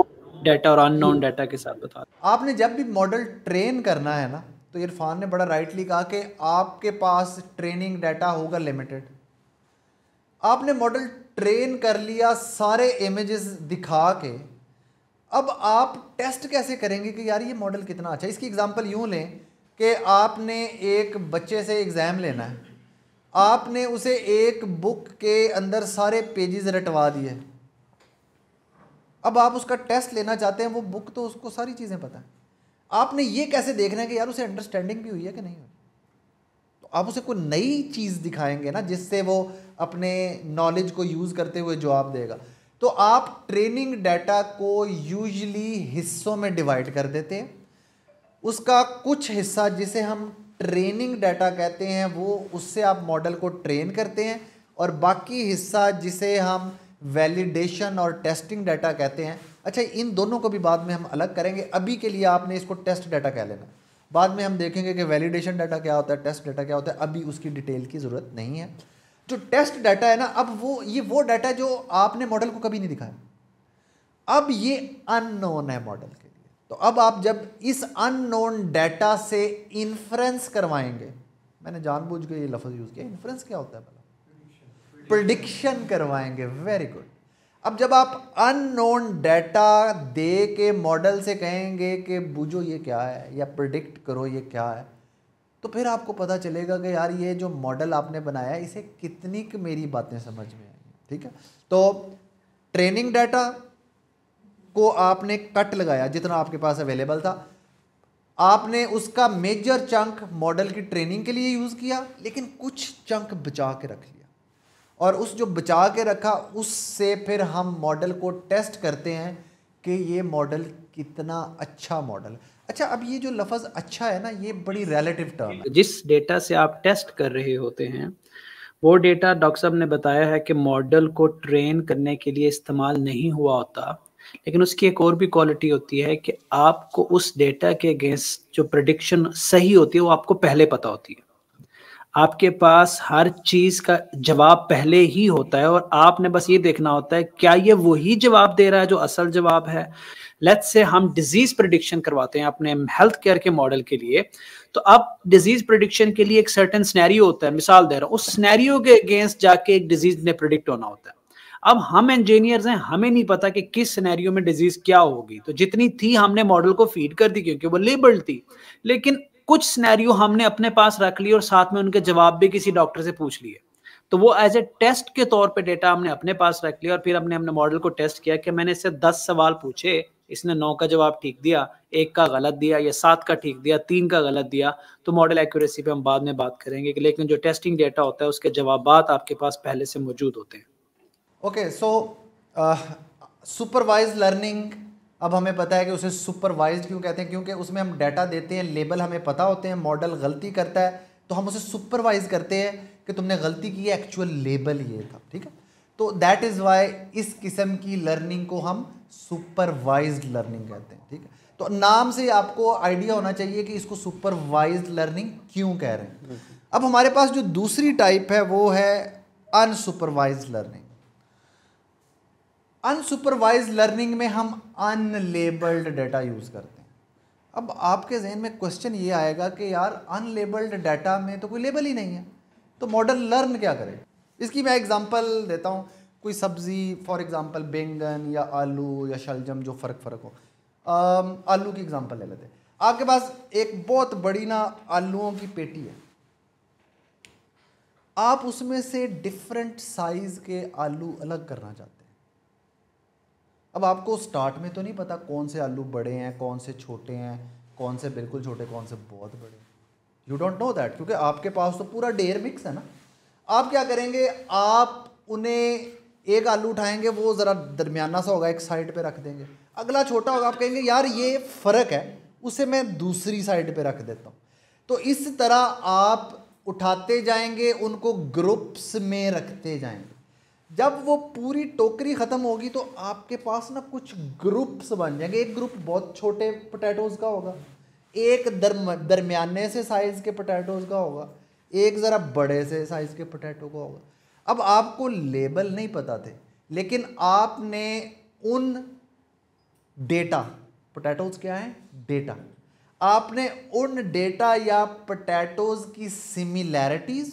डाटा और अननोन डाटा के साथ बता आपने जब भी मॉडल ट्रेन करना है ना तो इरफान ने बड़ा राइटली कहा कि आपके पास ट्रेनिंग डाटा होगा लिमिटेड आपने मॉडल ट्रेन कर लिया सारे इमेजेस दिखा के अब आप टेस्ट कैसे करेंगे कि यार ये मॉडल कितना अच्छा इसकी एग्जांपल यूं लें कि आपने एक बच्चे से एग्ज़ाम लेना है आपने उसे एक बुक के अंदर सारे पेजेस रटवा दिए अब आप उसका टेस्ट लेना चाहते हैं वो बुक तो उसको सारी चीज़ें पता है आपने ये कैसे देखना है कि यार उसे अंडरस्टैंडिंग भी हुई है कि नहीं हुई तो आप उसे कोई नई चीज़ दिखाएंगे ना जिससे वो अपने नॉलेज को यूज़ करते हुए जवाब देगा तो आप ट्रेनिंग डाटा को यूजली हिस्सों में डिवाइड कर देते हैं उसका कुछ हिस्सा जिसे हम ट्रेनिंग डाटा कहते हैं वो उससे आप मॉडल को ट्रेन करते हैं और बाकी हिस्सा जिसे हम वैलिडेशन और टेस्टिंग डाटा कहते हैं अच्छा इन दोनों को भी बाद में हम अलग करेंगे अभी के लिए आपने इसको टेस्ट डाटा कह लेना बाद में हम देखेंगे कि वैलिडेशन डाटा क्या होता है टेस्ट डाटा क्या होता है अभी उसकी डिटेल की ज़रूरत नहीं है जो टेस्ट डाटा है ना अब वो ये वो डाटा जो आपने मॉडल को कभी नहीं दिखाया अब ये अननोन है मॉडल के लिए तो अब आप जब इस अननोन डाटा से इन्फ्रेंस करवाएंगे मैंने जानबूझ के ये लफ्ज़ यूज़ किया इन्फ्रेंस क्या होता है प्रडिक्शन करवाएंगे वेरी गुड अब जब आप अननोन डेटा दे के मॉडल से कहेंगे कि बूझो ये क्या है या प्रडिक्ट करो ये क्या है तो फिर आपको पता चलेगा कि यार ये जो मॉडल आपने बनाया इसे कितनी कि मेरी बातें समझ में आई ठीक है तो ट्रेनिंग डाटा को आपने कट लगाया जितना आपके पास अवेलेबल था आपने उसका मेजर चंक मॉडल की ट्रेनिंग के लिए यूज़ किया लेकिन कुछ चंक बचा के रख लिया और उस जो बचा के रखा उससे फिर हम मॉडल को टेस्ट करते हैं कि ये मॉडल कितना अच्छा मॉडल अच्छा अब ये जो लफज अच्छा है ना ये बड़ी रिलेटिव टर्म है जिस डेटा से आप टेस्ट कर रहे होते हैं वो डेटा डॉक्टर साहब ने बताया है कि मॉडल को ट्रेन करने के लिए इस्तेमाल नहीं हुआ होता लेकिन उसकी एक और भी क्वालिटी होती है कि आपको उस डेटा के अगेंस्ट जो प्रडिक्शन सही होती है वो आपको पहले पता होती है आपके पास हर चीज का जवाब पहले ही होता है और आपने बस ये देखना होता है क्या ये वही जवाब दे रहा है जो असल जवाब है लेट्स से हम डिजीज प्रडिक्शन करवाते हैं अपने हेल्थ केयर के मॉडल के लिए तो अब डिजीज प्रडिक्शन के लिए एक सर्टन स्नैरियो होता है मिसाल दे रहा हूँ उस स्नैरियो के अगेंस्ट जाके एक डिजीज ने प्रडिक्ट होना होता है अब हम इंजीनियर्स हैं हमें नहीं पता कि किस सिनेरियो में डिजीज क्या होगी तो जितनी थी हमने मॉडल को फीड कर दी क्योंकि वो लेबल्ड थी लेकिन कुछ स्नैरियो हमने अपने पास रख लिए और साथ में उनके जवाब भी किसी डॉक्टर से पूछ लिए तो वो एज ए टेस्ट के तौर पे डेटा हमने अपने पास रख लिया और फिर हमने अपने मॉडल को टेस्ट किया कि मैंने इससे दस सवाल पूछे इसने नौ का जवाब ठीक दिया एक का गलत दिया या सात का ठीक दिया तीन का गलत दिया तो मॉडल एक्यूरेसी पे हम बाद में बात करेंगे कि लेकिन जो टेस्टिंग डेटा होता है उसके जवाब आपके पास पहले से मौजूद होते हैं ओके सो सुपरवाइज लर्निंग अब हमें पता है कि उसे सुपरवाइज क्यों कहते हैं क्योंकि उसमें हम डाटा देते हैं लेबल हमें पता होते हैं मॉडल गलती करता है तो हम उसे सुपरवाइज करते हैं कि तुमने गलती की है एक्चुअल लेबल ये था ठीक है तो दैट इज़ वाई इस किस्म की लर्निंग को हम सुपरवाइज लर्निंग कहते हैं ठीक है तो नाम से आपको आइडिया होना चाहिए कि इसको सुपरवाइज लर्निंग क्यों कह रहे हैं अब हमारे पास जो दूसरी टाइप है वो है अनसुपरवाइज लर्निंग अनसुपरवाइज लर्निंग में हम अनलेबल्ड डाटा यूज़ करते हैं अब आपके जहन में क्वेश्चन ये आएगा कि यार अनलेबल्ड डाटा में तो कोई लेबल ही नहीं है तो मॉडल लर्न क्या करे इसकी मैं एग्जांपल देता हूँ कोई सब्ज़ी फॉर एग्जांपल बैंगन या आलू या शलजम जो फ़र्क फ़र्क हो आलू की एग्जांपल ले लेते हैं आपके पास एक बहुत बड़ी ना आलुओं की पेटी है आप उसमें से डिफरेंट साइज़ के आलू अलग करना चाहते अब आपको स्टार्ट में तो नहीं पता कौन से आलू बड़े हैं कौन से छोटे हैं कौन से बिल्कुल छोटे कौन से बहुत बड़े यू डोंट नो दैट क्योंकि आपके पास तो पूरा डेयर मिक्स है ना आप क्या करेंगे आप उन्हें एक आलू उठाएंगे वो ज़रा दरमियाना सा होगा एक साइड पे रख देंगे अगला छोटा होगा आप कहेंगे यार ये फ़र्क है उसे मैं दूसरी साइड पे रख देता हूँ तो इस तरह आप उठाते जाएंगे उनको ग्रुप्स में रखते जाएंगे जब वो पूरी टोकरी ख़त्म होगी तो आपके पास ना कुछ ग्रुप्स बन जाएंगे एक ग्रुप बहुत छोटे पोटैटोज़ का होगा एक दरम दरमियाने से साइज़ के पोटैटोज़ का होगा एक ज़रा बड़े से साइज़ के पोटैटो का होगा अब आपको लेबल नहीं पता थे लेकिन आपने उन डेटा पोटैटोज़ क्या हैं डेटा आपने उन डेटा या पोटैटोज़ की सिमिलैरिटीज़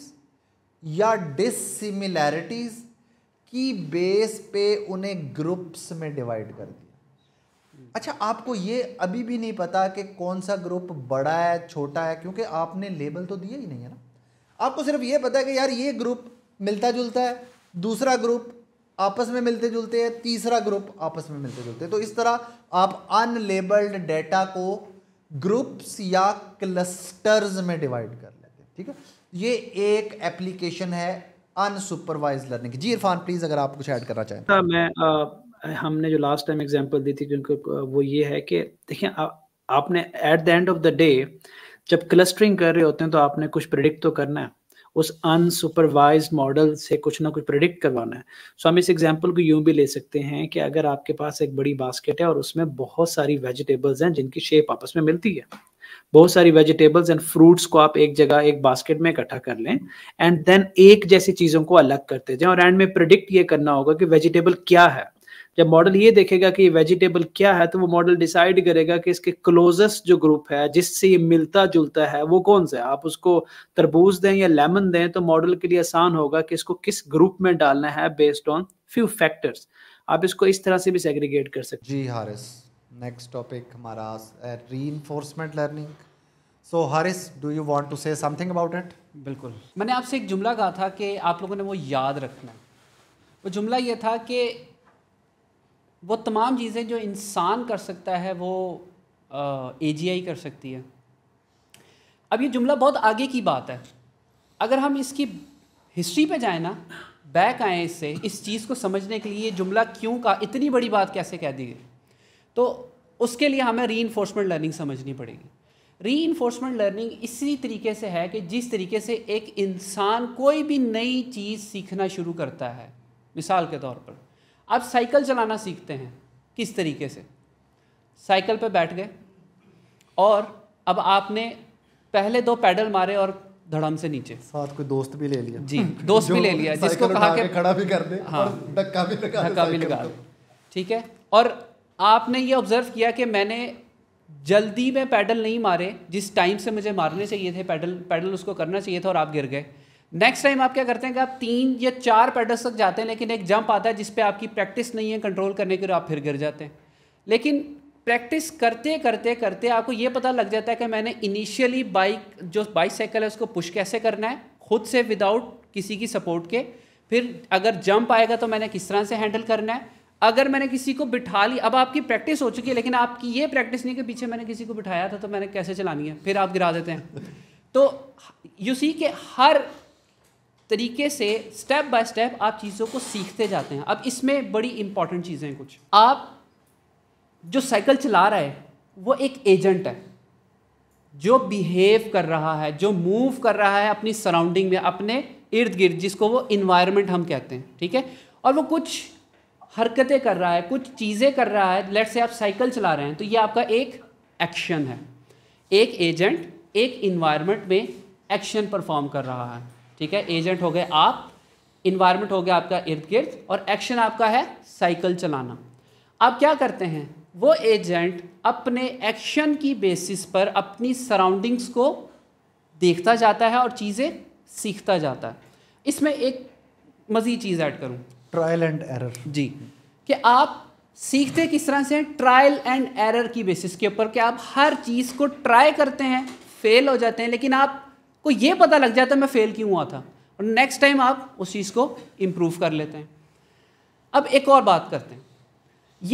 या डिसिमिलैरिटीज़ की बेस पे उन्हें ग्रुप्स में डिवाइड कर दिया अच्छा आपको ये अभी भी नहीं पता कि कौन सा ग्रुप बड़ा है छोटा है क्योंकि आपने लेबल तो दिया ही नहीं है ना आपको सिर्फ ये पता है कि यार ये ग्रुप मिलता जुलता है दूसरा ग्रुप आपस में मिलते जुलते हैं तीसरा ग्रुप आपस में मिलते जुलते हैं तो इस तरह आप अनलेबल्ड डेटा को ग्रुप्स या क्लस्टर्स में डिवाइड कर लेते हैं ठीक है ये एक एप्लीकेशन है अनसुपरवाइज लर्निंग जी इरफान प्लीज अगर आप कुछ ऐड करना चाहें हाँ, मैं आ, हमने जो लास्ट टाइम एग्जांपल दी थी क्योंकि वो ये है कि देखिए आपने at the end of the day जब क्लस्टरिंग कर रहे होते हैं तो आपने कुछ प्रिडिक्ट तो करना है उस अनसुपरवाइज मॉडल से कुछ ना कुछ प्रिडिक्ट करवाना है सो so, हम इस एग्जाम्पल को यूं भी ले सकते हैं कि अगर आपके पास एक बड़ी बास्केट है और उसमें बहुत सारी वेजिटेबल्स हैं जिनकी शेप आपस में मिलती है बहुत सारी वेजिटेबल्स एंड फ्रूट्स को आप एक जगह एक बास्केट में इकट्ठा कर लें एंड देन एक जैसी चीजों को अलग करते जाएं और एंड में प्रिडिक्ट ये करना होगा कि वेजिटेबल क्या है जब मॉडल ये देखेगा कि वेजिटेबल क्या है तो वो मॉडल डिसाइड करेगा कि इसके क्लोजेस्ट जो ग्रुप है जिससे ये मिलता जुलता है वो कौन सा है आप उसको तरबूज दें या लेमन दें तो मॉडल के लिए आसान होगा कि इसको किस ग्रुप में डालना है बेस्ड ऑन फ्यू फैक्टर्स आप इसको इस तरह से भी सेग्रीगेट कर सकते जी हारिस नेक्स्ट टॉपिक हमारा reinforcement learning so Haris do you want to say something about it बिल्कुल मैंने आपसे एक जुमला कहा था कि आप लोगों ने वो याद रखना वो जुमला ये था कि वो तमाम चीज़ें जो इंसान कर सकता है वो ए जी आई कर सकती है अब ये जुमला बहुत आगे की बात है अगर हम इसकी हिस्ट्री पे जाए ना बैक आए इससे इस चीज़ को समझने के लिए जुमला क्यों का इतनी बड़ी बात कैसे कह दी गई तो उसके लिए हमें री इन्फोर्समेंट लर्निंग समझनी पड़ेगी री इन्फोर्समेंट लर्निंग इसी तरीके से है कि जिस तरीके से एक इंसान कोई भी नई चीज़ सीखना शुरू करता है मिसाल के तौर पर आप साइकिल चलाना सीखते हैं किस तरीके से साइकिल पर बैठ गए और अब आपने पहले दो पैडल मारे और धड़म से नीचे साथ कोई दोस्त भी ले लिया जी दोस्त भी ले लिया जिसको कहा के खड़ा भी कर दे हाँ धक्का भी लगा धक्का भी लगा ठीक है और आपने ये ऑब्ज़र्व किया कि मैंने जल्दी में पैडल नहीं मारे जिस टाइम से मुझे मारने चाहिए थे पैडल पैडल उसको करना चाहिए था और आप गिर गए नेक्स्ट टाइम आप क्या करते हैं कि आप तीन या चार पैडल्स तक जाते हैं लेकिन एक जंप आता है जिसपे आपकी प्रैक्टिस नहीं है कंट्रोल करने के लिए आप फिर गिर जाते हैं लेकिन प्रैक्टिस करते करते करते आपको ये पता लग जाता है कि मैंने इनिशियली बाइक जो बाइक है उसको पुश कैसे करना है खुद से विदाउट किसी की सपोर्ट के फिर अगर जंप आएगा तो मैंने किस तरह से हैंडल करना है अगर मैंने किसी को बिठा ली अब आपकी प्रैक्टिस हो चुकी है लेकिन आपकी ये प्रैक्टिस नहीं कि पीछे मैंने किसी को बिठाया था तो मैंने कैसे चलानी है फिर आप गिरा देते हैं तो यू सी के हर तरीके से स्टेप बाय स्टेप आप चीज़ों को सीखते जाते हैं अब इसमें बड़ी इंपॉर्टेंट चीज़ें हैं कुछ आप जो साइकिल चला रहा है वो एक एजेंट है जो बिहेव कर रहा है जो मूव कर रहा है अपनी सराउंडिंग में अपने इर्द गिर्द जिसको वो इन्वायरमेंट हम कहते हैं ठीक है और वो कुछ हरकतें कर रहा है कुछ चीज़ें कर रहा है लेट से आप साइकिल चला रहे हैं तो ये आपका एक एक्शन है एक एजेंट एक इन्वायरमेंट में एक्शन परफॉर्म कर रहा है ठीक है एजेंट हो गए आप इन्वायरमेंट हो गया आपका इर्द गिर्द और एक्शन आपका है साइकिल चलाना आप क्या करते हैं वो एजेंट अपने एक्शन की बेसिस पर अपनी सराउंडिंग्स को देखता जाता है और चीज़ें सीखता जाता है इसमें एक मज़ीद चीज़ ऐड करूँ ट्रायल एंड एरर जी कि आप सीखते किस तरह से ट्रायल एंड एरर की बेसिस के ऊपर कि आप हर चीज़ को ट्राई करते हैं फेल हो जाते हैं लेकिन आपको ये पता लग जाता है मैं फेल क्यों हुआ था और नेक्स्ट टाइम आप उस चीज़ को इम्प्रूव कर लेते हैं अब एक और बात करते हैं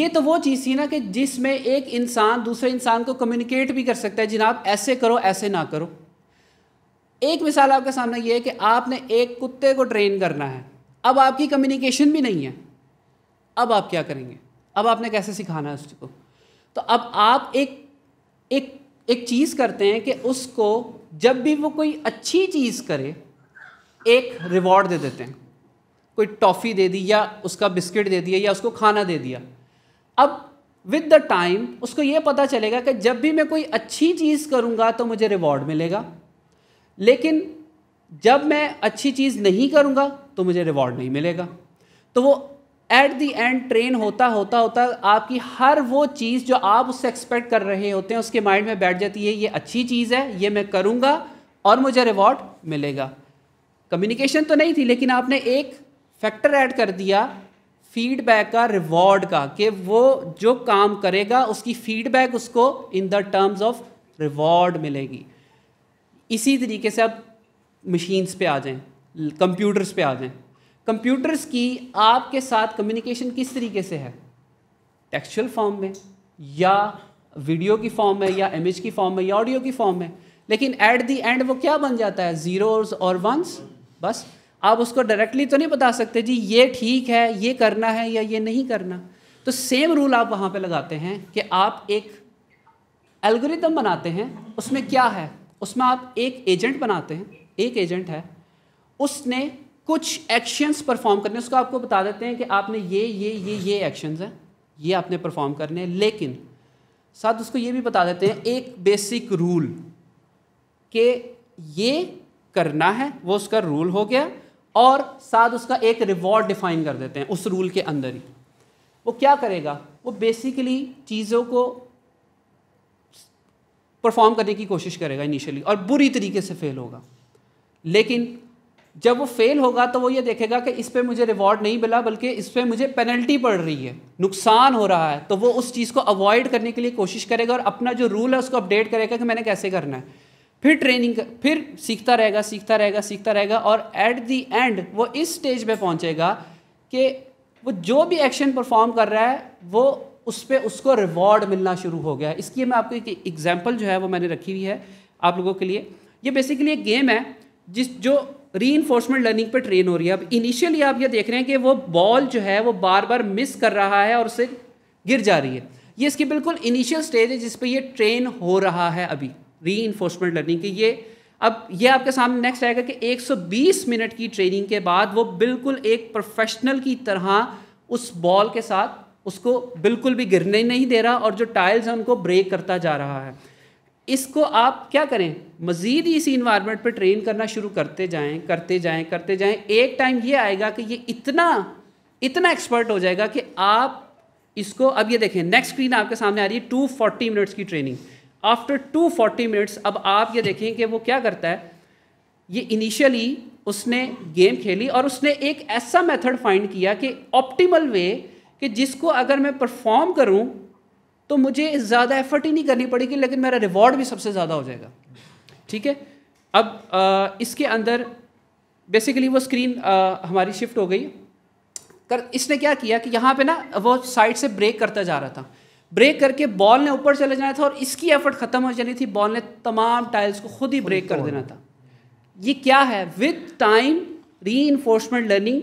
ये तो वो चीज़ थी ना कि जिसमें एक इंसान दूसरे इंसान को कम्युनिकेट भी कर सकता है जिनाब ऐसे करो ऐसे ना करो एक मिसाल आपके सामने ये है कि आपने एक कुत्ते को ट्रेन करना है अब आपकी कम्युनिकेशन भी नहीं है अब आप क्या करेंगे अब आपने कैसे सिखाना है उसको तो अब आप एक एक एक चीज़ करते हैं कि उसको जब भी वो कोई अच्छी चीज़ करे एक रिवॉर्ड दे देते हैं कोई टॉफ़ी दे दी या उसका बिस्किट दे दिया या उसको खाना दे दिया अब विद द टाइम उसको ये पता चलेगा कि जब भी मैं कोई अच्छी चीज़ करूँगा तो मुझे रिवॉर्ड मिलेगा लेकिन जब मैं अच्छी चीज़ नहीं करूँगा तो मुझे रिवॉर्ड नहीं मिलेगा तो वो एट दी एंड ट्रेन होता होता होता आपकी हर वो चीज़ जो आप उससे एक्सपेक्ट कर रहे होते हैं उसके माइंड में बैठ जाती है ये अच्छी चीज़ है ये मैं करूँगा और मुझे रिवॉर्ड मिलेगा कम्युनिकेशन तो नहीं थी लेकिन आपने एक फैक्टर ऐड कर दिया फीडबैक का रिवॉर्ड का कि वो जो काम करेगा उसकी फीडबैक उसको in the terms of reward मिलेगी इसी तरीके से आप मशीन्स पे आ जाएं कंप्यूटर्स पे आ जाएं कंप्यूटर्स की आपके साथ कम्युनिकेशन किस तरीके से है टेक्सचुअल फॉर्म में या वीडियो की फॉर्म में या इमेज की फॉर्म में या ऑडियो की फॉर्म में लेकिन एट दी एंड वो क्या बन जाता है जीरोस और वंस बस आप उसको डायरेक्टली तो नहीं बता सकते जी ये ठीक है ये करना है या ये नहीं करना तो सेम रूल आप वहाँ पे लगाते हैं कि आप एक एल्गोरिदम बनाते हैं उसमें क्या है उसमें आप एक एजेंट बनाते हैं एक एजेंट है उसने कुछ एक्शंस परफॉर्म करने उसको आपको बता देते हैं कि आपने ये ये ये ये एक्शंस हैं ये आपने परफॉर्म करने हैं लेकिन साथ उसको ये भी बता देते हैं एक बेसिक रूल कि ये करना है वो उसका रूल हो गया और साथ उसका एक रिवॉर्ड डिफाइन कर देते हैं उस रूल के अंदर ही वो क्या करेगा वो बेसिकली चीज़ों को परफॉर्म करने की कोशिश करेगा इनिशियली और बुरी तरीके से फेल होगा लेकिन जब वो फेल होगा तो वो ये देखेगा कि इस पर मुझे रिवॉर्ड नहीं मिला बल्कि इस पर मुझे पेनल्टी पड़ रही है नुकसान हो रहा है तो वो उस चीज़ को अवॉइड करने के लिए कोशिश करेगा और अपना जो रूल है उसको अपडेट करेगा कि मैंने कैसे करना है फिर ट्रेनिंग फिर सीखता रहेगा सीखता रहेगा सीखता रहेगा और एट दी एंड वो इस स्टेज पर पहुंचेगा कि वो जो भी एक्शन परफॉर्म कर रहा है वो उस पर उसको रिवॉर्ड मिलना शुरू हो गया इसकी मैं आपको एक एग्जाम्पल जो है वो मैंने रखी हुई है आप लोगों के लिए ये बेसिकली एक गेम है जिस जो री इन्फोर्समेंट लर्निंग पे ट्रेन हो रही है अब इनिशियली आप ये देख रहे हैं कि वो बॉल जो है वो बार बार मिस कर रहा है और उसे गिर जा रही है ये इसकी बिल्कुल इनिशियल स्टेज है जिसपे ये ट्रेन हो रहा है अभी री इन्फोर्समेंट लर्निंग की ये अब ये आपके सामने नेक्स्ट आएगा कि 120 मिनट की ट्रेनिंग के बाद वो बिल्कुल एक प्रोफेशनल की तरह उस बॉल के साथ उसको बिल्कुल भी गिरने नहीं दे रहा और जो टाइल्स हैं उनको ब्रेक करता जा रहा है इसको आप क्या करें मज़ीद ही इसी इन्वायरमेंट पर ट्रेन करना शुरू करते जाएं करते जाएं करते जाएं एक टाइम ये आएगा कि ये इतना इतना एक्सपर्ट हो जाएगा कि आप इसको अब ये देखें नेक्स्ट स्क्रीन आपके सामने आ रही है टू फोर्टी मिनट्स की training after two forty minutes अब आप ये देखें कि वो क्या करता है ये इनिशियली उसने गेम खेली और उसने एक ऐसा मेथड फाइंड किया कि ऑप्टिमल वे कि जिसको अगर मैं परफॉर्म करूं तो मुझे ज़्यादा एफर्ट ही नहीं करनी पड़ेगी लेकिन मेरा रिवॉर्ड भी सबसे ज़्यादा हो जाएगा ठीक है अब आ, इसके अंदर बेसिकली वो स्क्रीन आ, हमारी शिफ्ट हो गई कर इसने क्या किया कि यहाँ पे ना वो साइड से ब्रेक करता जा रहा था ब्रेक करके बॉल ने ऊपर चले जाना था और इसकी एफर्ट ख़त्म हो जानी थी बॉल ने तमाम टाइल्स को खुद ही ब्रेक कर देना था ये क्या है with time reinforcement learning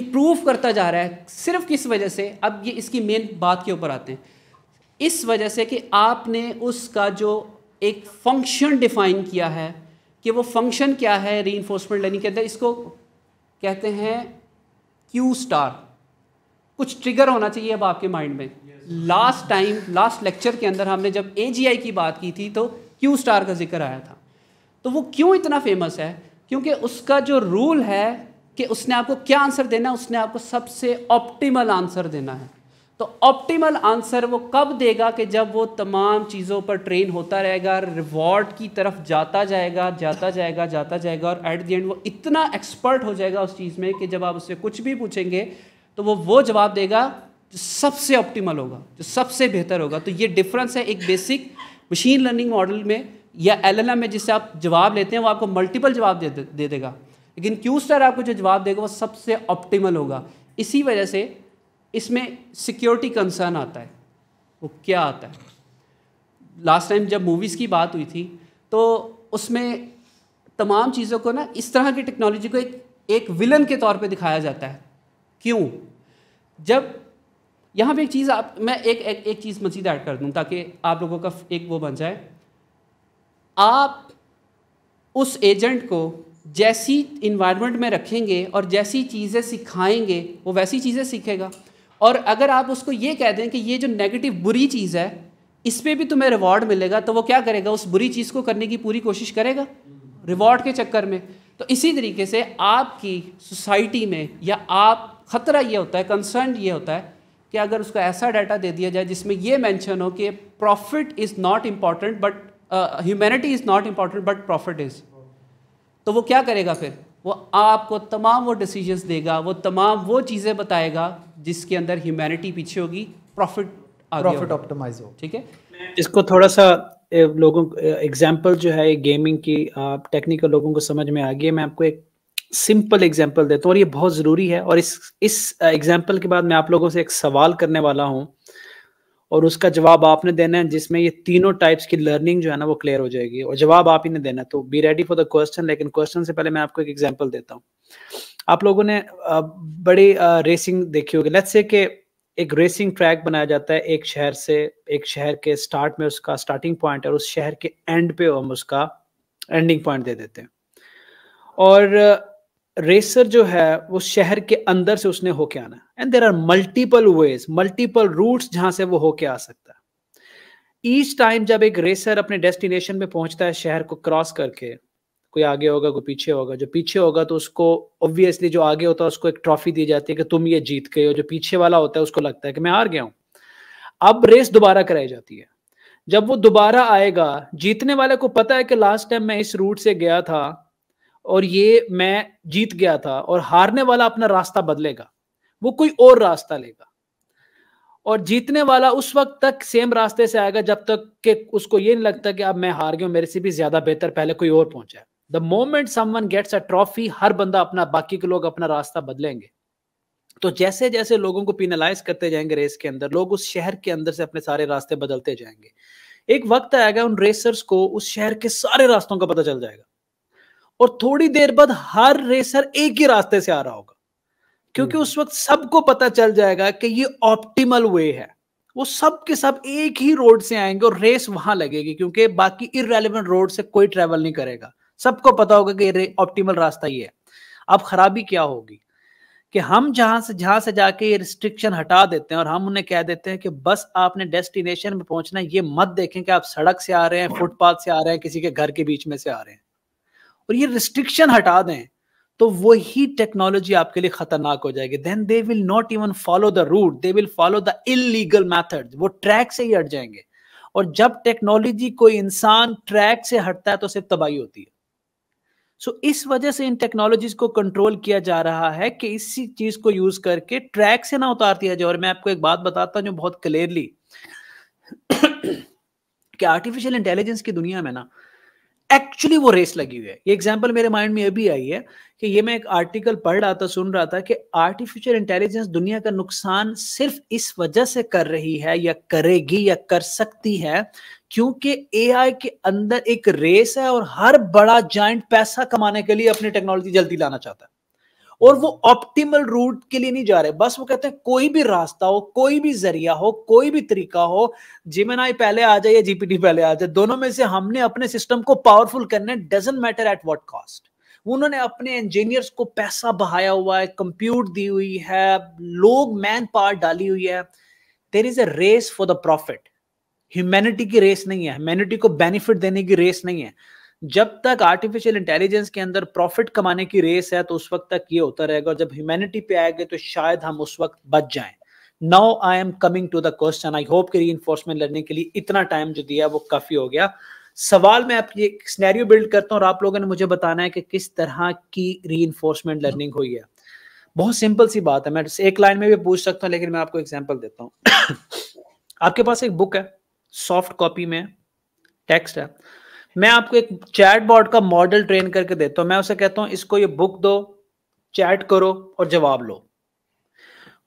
improve करता जा रहा है सिर्फ किस वजह से अब ये इसकी मेन बात के ऊपर आते हैं इस वजह से कि आपने उसका जो एक फंक्शन डिफाइन किया है कि वो फंक्शन क्या है री इन्फोर्समेंट लर्निंग के अंदर इसको कहते हैं क्यू स्टार कुछ ट्रिगर होना चाहिए अब आपके माइंड में लास्ट टाइम लास्ट लेक्चर के अंदर हमने जब ए की बात की थी तो क्यू स्टार का जिक्र आया था तो वो क्यों इतना फेमस है क्योंकि उसका जो रूल है कि उसने आपको क्या आंसर देना है उसने आपको सबसे ऑप्टिमल आंसर देना है तो ऑप्टिमल आंसर वो कब देगा कि जब वो तमाम चीज़ों पर ट्रेन होता रहेगा रिवॉर्ड की तरफ जाता जाएगा जाता जाएगा जाता जाएगा और एट दी एंड वो इतना एक्सपर्ट हो जाएगा उस चीज़ में कि जब आप उससे कुछ भी पूछेंगे तो वो वो जवाब देगा जो सबसे ऑप्टिमल होगा जो सबसे बेहतर होगा तो ये डिफरेंस है एक बेसिक मशीन लर्निंग मॉडल में या एल में जिससे आप जवाब लेते हैं वो आपको मल्टीपल जवाब दे, दे देगा लेकिन क्यूस्टर आपको जो जवाब देगा वो सबसे ऑप्टिमल होगा इसी वजह से इसमें सिक्योरिटी कंसर्न आता है वो क्या आता है लास्ट टाइम जब मूवीज़ की बात हुई थी तो उसमें तमाम चीज़ों को ना इस तरह की टेक्नोलॉजी को एक एक विलन के तौर पे दिखाया जाता है क्यों जब यहाँ पे एक चीज़ आप मैं एक एक, एक चीज़ मजीद ऐड कर दूँ ताकि आप लोगों का एक वो बन जाए आप उस एजेंट को जैसी इन्वायरमेंट में रखेंगे और जैसी चीज़ें सिखाएंगे वो वैसी चीज़ें सीखेगा और अगर आप उसको ये कह दें कि ये जो नेगेटिव बुरी चीज़ है इस पर भी तुम्हें रिवॉर्ड मिलेगा तो वो क्या करेगा उस बुरी चीज़ को करने की पूरी कोशिश करेगा रिवॉर्ड के चक्कर में तो इसी तरीके से आपकी सोसाइटी में या आप ख़तरा ये होता है कंसर्न ये होता है कि अगर उसको ऐसा डाटा दे दिया जाए जिसमें ये मेंशन हो कि profit is not important but humanity is not important but profit is तो वो क्या करेगा फिर वो आपको तमाम वो डिसीजंस देगा वो तमाम वो चीज़ें बताएगा जिसके अंदर ह्यूमैनिटी पीछे होगी प्रॉफिट प्रॉफिट ऑप्टिमाइज हो ठीक है इसको थोड़ा सा लोगों एग्जाम्पल जो है गेमिंग की टेक्निकल लोगों को समझ में आ गई है मैं आपको एक सिंपल एग्जाम्पल देता हूँ और ये बहुत ज़रूरी है और इस इस एग्जाम्पल के बाद मैं आप लोगों से एक सवाल करने वाला हूँ और उसका जवाब आपने देना है जिसमें ये तीनों टाइप्स की लर्निंग जो है ना वो क्लियर हो जाएगी और जवाब आप ही ने देना है तो be ready for the question लेकिन क्वेश्चन से पहले मैं आपको एक एग्जाम्पल देता हूँ आप लोगों ने बड़ी रेसिंग देखी होगी लेट्स से कि एक रेसिंग ट्रैक बनाया जाता है एक शहर से एक शहर के स्टार्ट में उसका स्टार्टिंग पॉइंट और उस शहर के एंड पे हम उसका एंडिंग पॉइंट दे देते हैं और रेसर जो है वो शहर के अंदर से उसने होके आना and there are multiple ways multiple routes जहां से वो होके आ सकता है ईच टाइम जब एक रेसर अपने डेस्टिनेशन में पहुंचता है शहर को क्रॉस करके कोई आगे होगा कोई पीछे होगा जो पीछे होगा तो उसको ऑब्वियसली जो आगे होता है उसको एक ट्रॉफी दी जाती है कि तुम ये जीत गए हो जो पीछे वाला होता है उसको लगता है कि मैं हार गया हूं अब रेस दोबारा कराई जाती है जब वो दोबारा आएगा जीतने वाले को पता है कि लास्ट टाइम मैं इस रूट से गया था और ये मैं जीत गया था और हारने वाला अपना रास्ता बदलेगा वो कोई और रास्ता लेगा और जीतने वाला उस वक्त तक सेम रास्ते से आएगा जब तक कि उसको ये नहीं लगता कि अब मैं हार गया मेरे से भी ज्यादा बेहतर पहले कोई और पहुंचा the moment someone gets a trophy हर बंदा अपना बाकी के लोग अपना रास्ता बदलेंगे तो जैसे जैसे लोगों को पिनलाइज करते जाएंगे रेस के अंदर लोग उस शहर के अंदर से अपने सारे रास्ते बदलते जाएंगे एक वक्त आएगा उन रेसर्स को उस शहर के सारे रास्तों का पता चल जाएगा और थोड़ी देर बाद हर रेसर एक ही रास्ते से आ रहा होगा क्योंकि हम्म। उस वक्त सबको पता चल जाएगा कि ये ऑप्टिमल वे है वो सब के सब एक ही रोड से आएंगे और रेस वहां लगेगी क्योंकि बाकी इरेलीवेंट रोड से कोई ट्रेवल नहीं करेगा सबको पता होगा कि ऑप्टिमल रास्ता ये है अब खराबी क्या होगी कि हम जहां से जहां से जाके ये रिस्ट्रिक्शन हटा देते हैं और हम उन्हें कह देते हैं कि बस आपने डेस्टिनेशन में पहुंचना ये मत देखें कि आप सड़क से आ रहे हैं फुटपाथ हाँ। से आ रहे हैं किसी के घर के बीच में से आ रहे हैं और ये रिस्ट्रिक्शन हटा दें तो वही टेक्नोलॉजी आपके लिए खतरनाक हो जाएगी then they will not even follow the route they will follow the illegal method वो ट्रैक से ही हट जाएंगे और जब टेक्नोलॉजी कोई इंसान ट्रैक से हटता है तो सिर्फ तबाही होती है सो so, इस वजह से इन टेक्नोलॉजीज को कंट्रोल किया जा रहा है कि इसी चीज को यूज करके ट्रैक से ना उतार दिया जाए और मैं आपको एक बात बताता हूं जो बहुत क्लियरली [coughs] कि आर्टिफिशियल इंटेलिजेंस की दुनिया में ना एक्चुअली वो रेस लगी हुई है ये एग्जाम्पल मेरे माइंड में अभी आई है कि ये मैं एक आर्टिकल पढ़ रहा था सुन रहा था कि आर्टिफिशियल इंटेलिजेंस दुनिया का नुकसान सिर्फ इस वजह से कर रही है या करेगी या कर सकती है क्योंकि एआई के अंदर एक रेस है और हर बड़ा जॉइंट पैसा कमाने के लिए अपनी टेक्नोलॉजी जल्दी लाना चाहता है और वो ऑप्टिमल रूट के लिए नहीं जा रहे बस वो कहते हैं कोई भी रास्ता हो कोई भी जरिया हो कोई भी तरीका हो जिमेन आई पहले आ जाए या जीपीटी पहले आ जाए दोनों में से हमने अपने सिस्टम को पावरफुल करने doesn't matter at what cost उन्होंने अपने इंजीनियर्स को पैसा बहाया हुआ है कंप्यूट दी हुई है लोग मैन पावर डाली हुई है there is a race for the profit humanity की रेस नहीं है ह्यूमैनिटी को बेनिफिट देने की रेस नहीं है जब तक आर्टिफिशियल इंटेलिजेंस के अंदर प्रॉफिट कमाने की रेस है तो उस वक्त तक ये होता रहेगा और जब ह्यूमैनिटी पे आएंगे तो शायद हम उस वक्त बच जाएं now I am coming to the question I hope कि री लर्निंग के लिए इतना टाइम जो दिया वो काफी हो गया सवाल मैं आप एक स्नैरियो बिल्ड करता हूँ और आप लोगों ने मुझे बताना है कि किस तरह की री लर्निंग हुई है बहुत सिंपल सी बात है मैं एक लाइन में भी पूछ सकता हूँ लेकिन मैं आपको एग्जाम्पल देता हूँ आपके पास एक बुक है सॉफ्ट कॉपी में टेक्स्ट है मैं आपको एक चैट बॉट का मॉडल ट्रेन करके देता हूं मैं उसे कहता हूं इसको ये बुक दो चैट करो और जवाब लो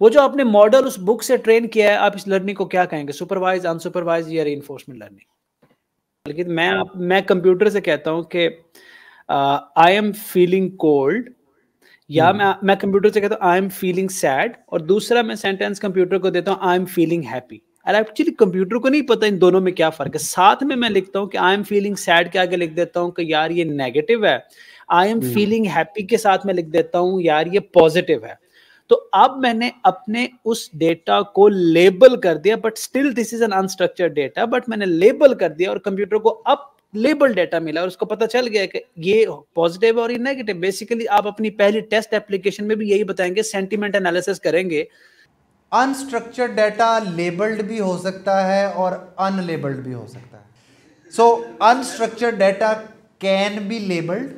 वो जो आपने मॉडल उस बुक से ट्रेन किया है आप इस लर्निंग को क्या कहेंगे सुपरवाइज अनसुपरवाइज या री लर्निंग लेकिन मैं हाँ। आप मैं कंप्यूटर से कहता हूं कि आई एम फीलिंग कोल्ड या मैं मैं कंप्यूटर से कहता हूँ आई एम फीलिंग सैड और दूसरा मैं सेंटेंस कंप्यूटर को देता हूँ आई एम फीलिंग हैप्पी और एक्चुअली कंप्यूटर को नहीं पता इन दोनों में क्या फर्क है साथ में मैं लिखता हूँ कि आई एम फीलिंग सैड के आगे लिख देता हूँ कि यार ये नेगेटिव है आई एम फीलिंग हैप्पी के साथ में लिख देता हूँ यार ये पॉजिटिव है तो अब मैंने अपने उस डेटा को लेबल कर दिया but still this is an unstructured data but मैंने लेबल कर दिया और कंप्यूटर को अब लेबल डेटा मिला और उसको पता चल गया कि ये पॉजिटिव है और ये नेगेटिव बेसिकली आप अपनी पहली टेस्ट एप्लीकेशन में भी यही बताएंगे सेंटीमेंट एनालिसिस करेंगे अनस्ट्रक्चर्ड डाटा लेबल्ड भी हो सकता है और अनलेबल्ड भी हो सकता है so unstructured data can be labelled